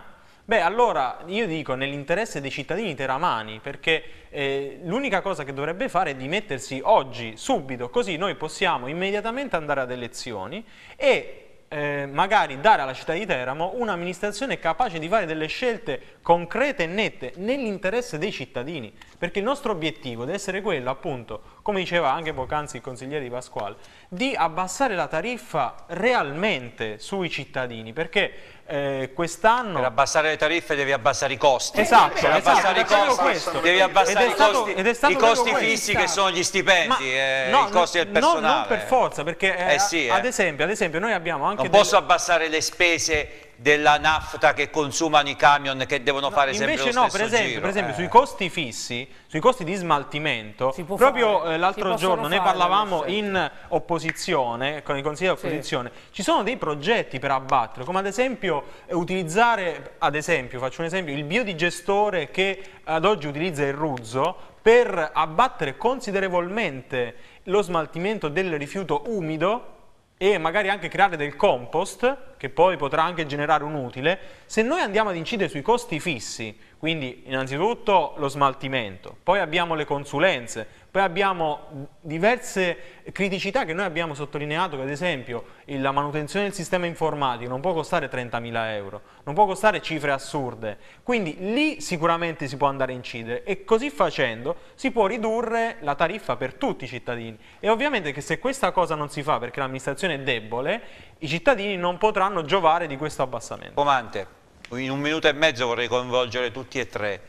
Beh, allora io dico nell'interesse dei cittadini teramani, perché eh, l'unica cosa che dovrebbe fare è dimettersi oggi, subito, così noi possiamo immediatamente andare ad elezioni e eh, magari dare alla città di Teramo un'amministrazione capace di fare delle scelte concrete e nette nell'interesse dei cittadini, perché il nostro obiettivo deve essere quello appunto come diceva anche poc'anzi il consigliere Di Pasquale, di abbassare la tariffa realmente sui cittadini, perché eh, quest'anno... Per abbassare le tariffe devi abbassare i costi. Esatto, per esatto, i costi questo. devi abbassare i costi, stato, i costi fissi che sono gli stipendi, Ma, eh, no, i costi del personale. No, non per forza, perché eh, eh sì, ad, eh. esempio, ad, esempio, noi abbiamo anche... Non delle... posso abbassare le spese della nafta che consumano i camion che devono no, fare sempre lo no, per esempio, per esempio eh. sui costi fissi, sui costi di smaltimento, proprio eh, l'altro giorno ne parlavamo in opposizione, con i consiglio sì. di opposizione, ci sono dei progetti per abbattere, come ad esempio eh, utilizzare, ad esempio, faccio un esempio, il biodigestore che ad oggi utilizza il Ruzzo per abbattere considerevolmente lo smaltimento del rifiuto umido e magari anche creare del compost che poi potrà anche generare un utile, se noi andiamo ad incidere sui costi fissi, quindi innanzitutto lo smaltimento, poi abbiamo le consulenze, poi abbiamo diverse criticità che noi abbiamo sottolineato, che ad esempio la manutenzione del sistema informatico non può costare 30.000 euro, non può costare cifre assurde, quindi lì sicuramente si può andare a incidere e così facendo si può ridurre la tariffa per tutti i cittadini e ovviamente che se questa cosa non si fa perché l'amministrazione è debole, i cittadini non potranno giovare di questo abbassamento. Comante, in un minuto e mezzo vorrei coinvolgere tutti e tre.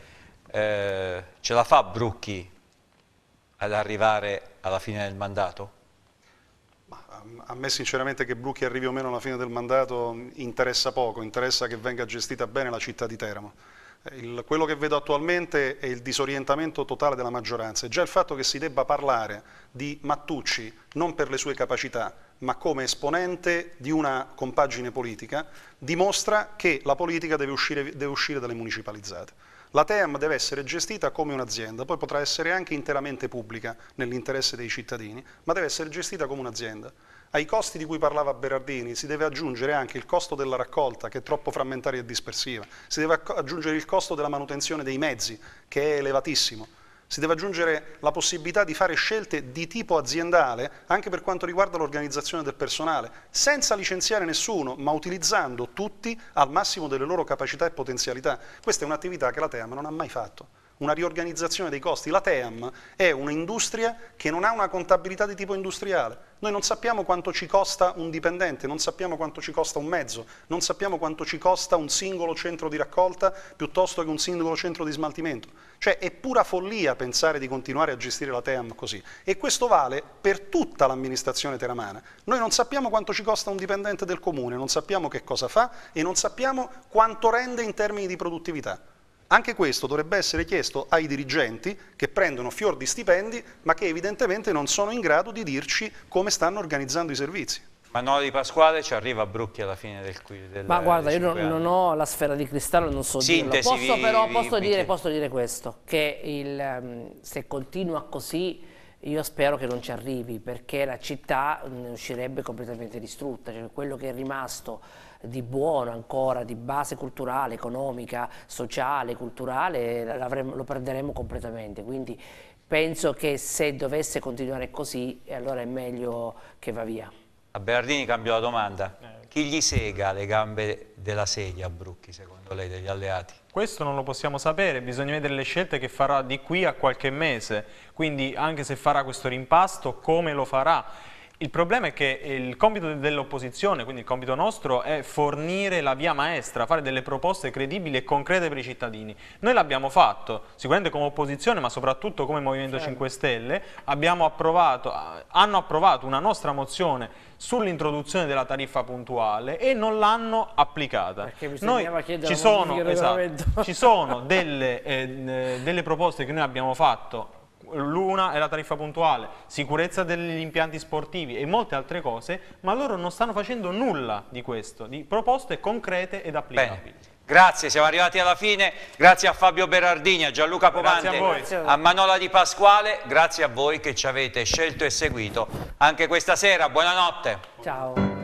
Eh, ce la fa Brucchi ad arrivare alla fine del mandato? Ehm, a me sinceramente che Brucchi arrivi o meno alla fine del mandato interessa poco, interessa che venga gestita bene la città di Teramo. Il, quello che vedo attualmente è il disorientamento totale della maggioranza e già il fatto che si debba parlare di Mattucci non per le sue capacità ma come esponente di una compagine politica dimostra che la politica deve uscire, deve uscire dalle municipalizzate. La TEAM deve essere gestita come un'azienda, poi potrà essere anche interamente pubblica nell'interesse dei cittadini, ma deve essere gestita come un'azienda. Ai costi di cui parlava Berardini si deve aggiungere anche il costo della raccolta, che è troppo frammentaria e dispersiva, si deve aggiungere il costo della manutenzione dei mezzi, che è elevatissimo, si deve aggiungere la possibilità di fare scelte di tipo aziendale anche per quanto riguarda l'organizzazione del personale, senza licenziare nessuno, ma utilizzando tutti al massimo delle loro capacità e potenzialità. Questa è un'attività che la TEAM non ha mai fatto una riorganizzazione dei costi. La TEAM è un'industria che non ha una contabilità di tipo industriale, noi non sappiamo quanto ci costa un dipendente, non sappiamo quanto ci costa un mezzo, non sappiamo quanto ci costa un singolo centro di raccolta piuttosto che un singolo centro di smaltimento. Cioè è pura follia pensare di continuare a gestire la TEAM così. E questo vale per tutta l'amministrazione teramana. Noi non sappiamo quanto ci costa un dipendente del comune, non sappiamo che cosa fa e non sappiamo quanto rende in termini di produttività. Anche questo dovrebbe essere chiesto ai dirigenti che prendono fior di stipendi ma che evidentemente non sono in grado di dirci come stanno organizzando i servizi. Manolo Di Pasquale ci arriva a Brucchi alla fine del del Ma guarda, io non, non, ho la sfera di cristallo, non so Sintesi, dirlo. Posso vi, però vi, posso, vi, dire, posso dire, questo, che il, ehm, se continua così io spero che non ci arrivi perché la città mm, ne uscirebbe completamente distrutta, cioè quello che è rimasto di buono ancora, di base culturale, economica, sociale, culturale, lo perderemo completamente. Quindi penso che se dovesse continuare così, allora è meglio che va via. A Berardini cambio la domanda. Eh. Chi gli sega le gambe della sedia a Brucchi, secondo lei, degli alleati? Questo non lo possiamo sapere, bisogna vedere le scelte che farà di qui a qualche mese. Quindi anche se farà questo rimpasto, come lo farà? Il problema è che il compito dell'opposizione, quindi il compito nostro, è fornire la via maestra, fare delle proposte credibili e concrete per i cittadini. Noi l'abbiamo fatto, sicuramente come opposizione, ma soprattutto come Movimento certo. 5 Stelle, approvato, hanno approvato una nostra mozione sull'introduzione della tariffa puntuale e non l'hanno applicata. Noi ci sono, esatto, ci sono delle, eh, delle proposte che noi abbiamo fatto l'una è la tariffa puntuale, sicurezza degli impianti sportivi e molte altre cose, ma loro non stanno facendo nulla di questo, di proposte concrete ed applicabili. Bene. Grazie, siamo arrivati alla fine, grazie a Fabio Berardini, a Gianluca Pomante, a, a, Manola Di Pasquale, grazie a voi che ci avete scelto e seguito anche questa sera, buonanotte. Ciao.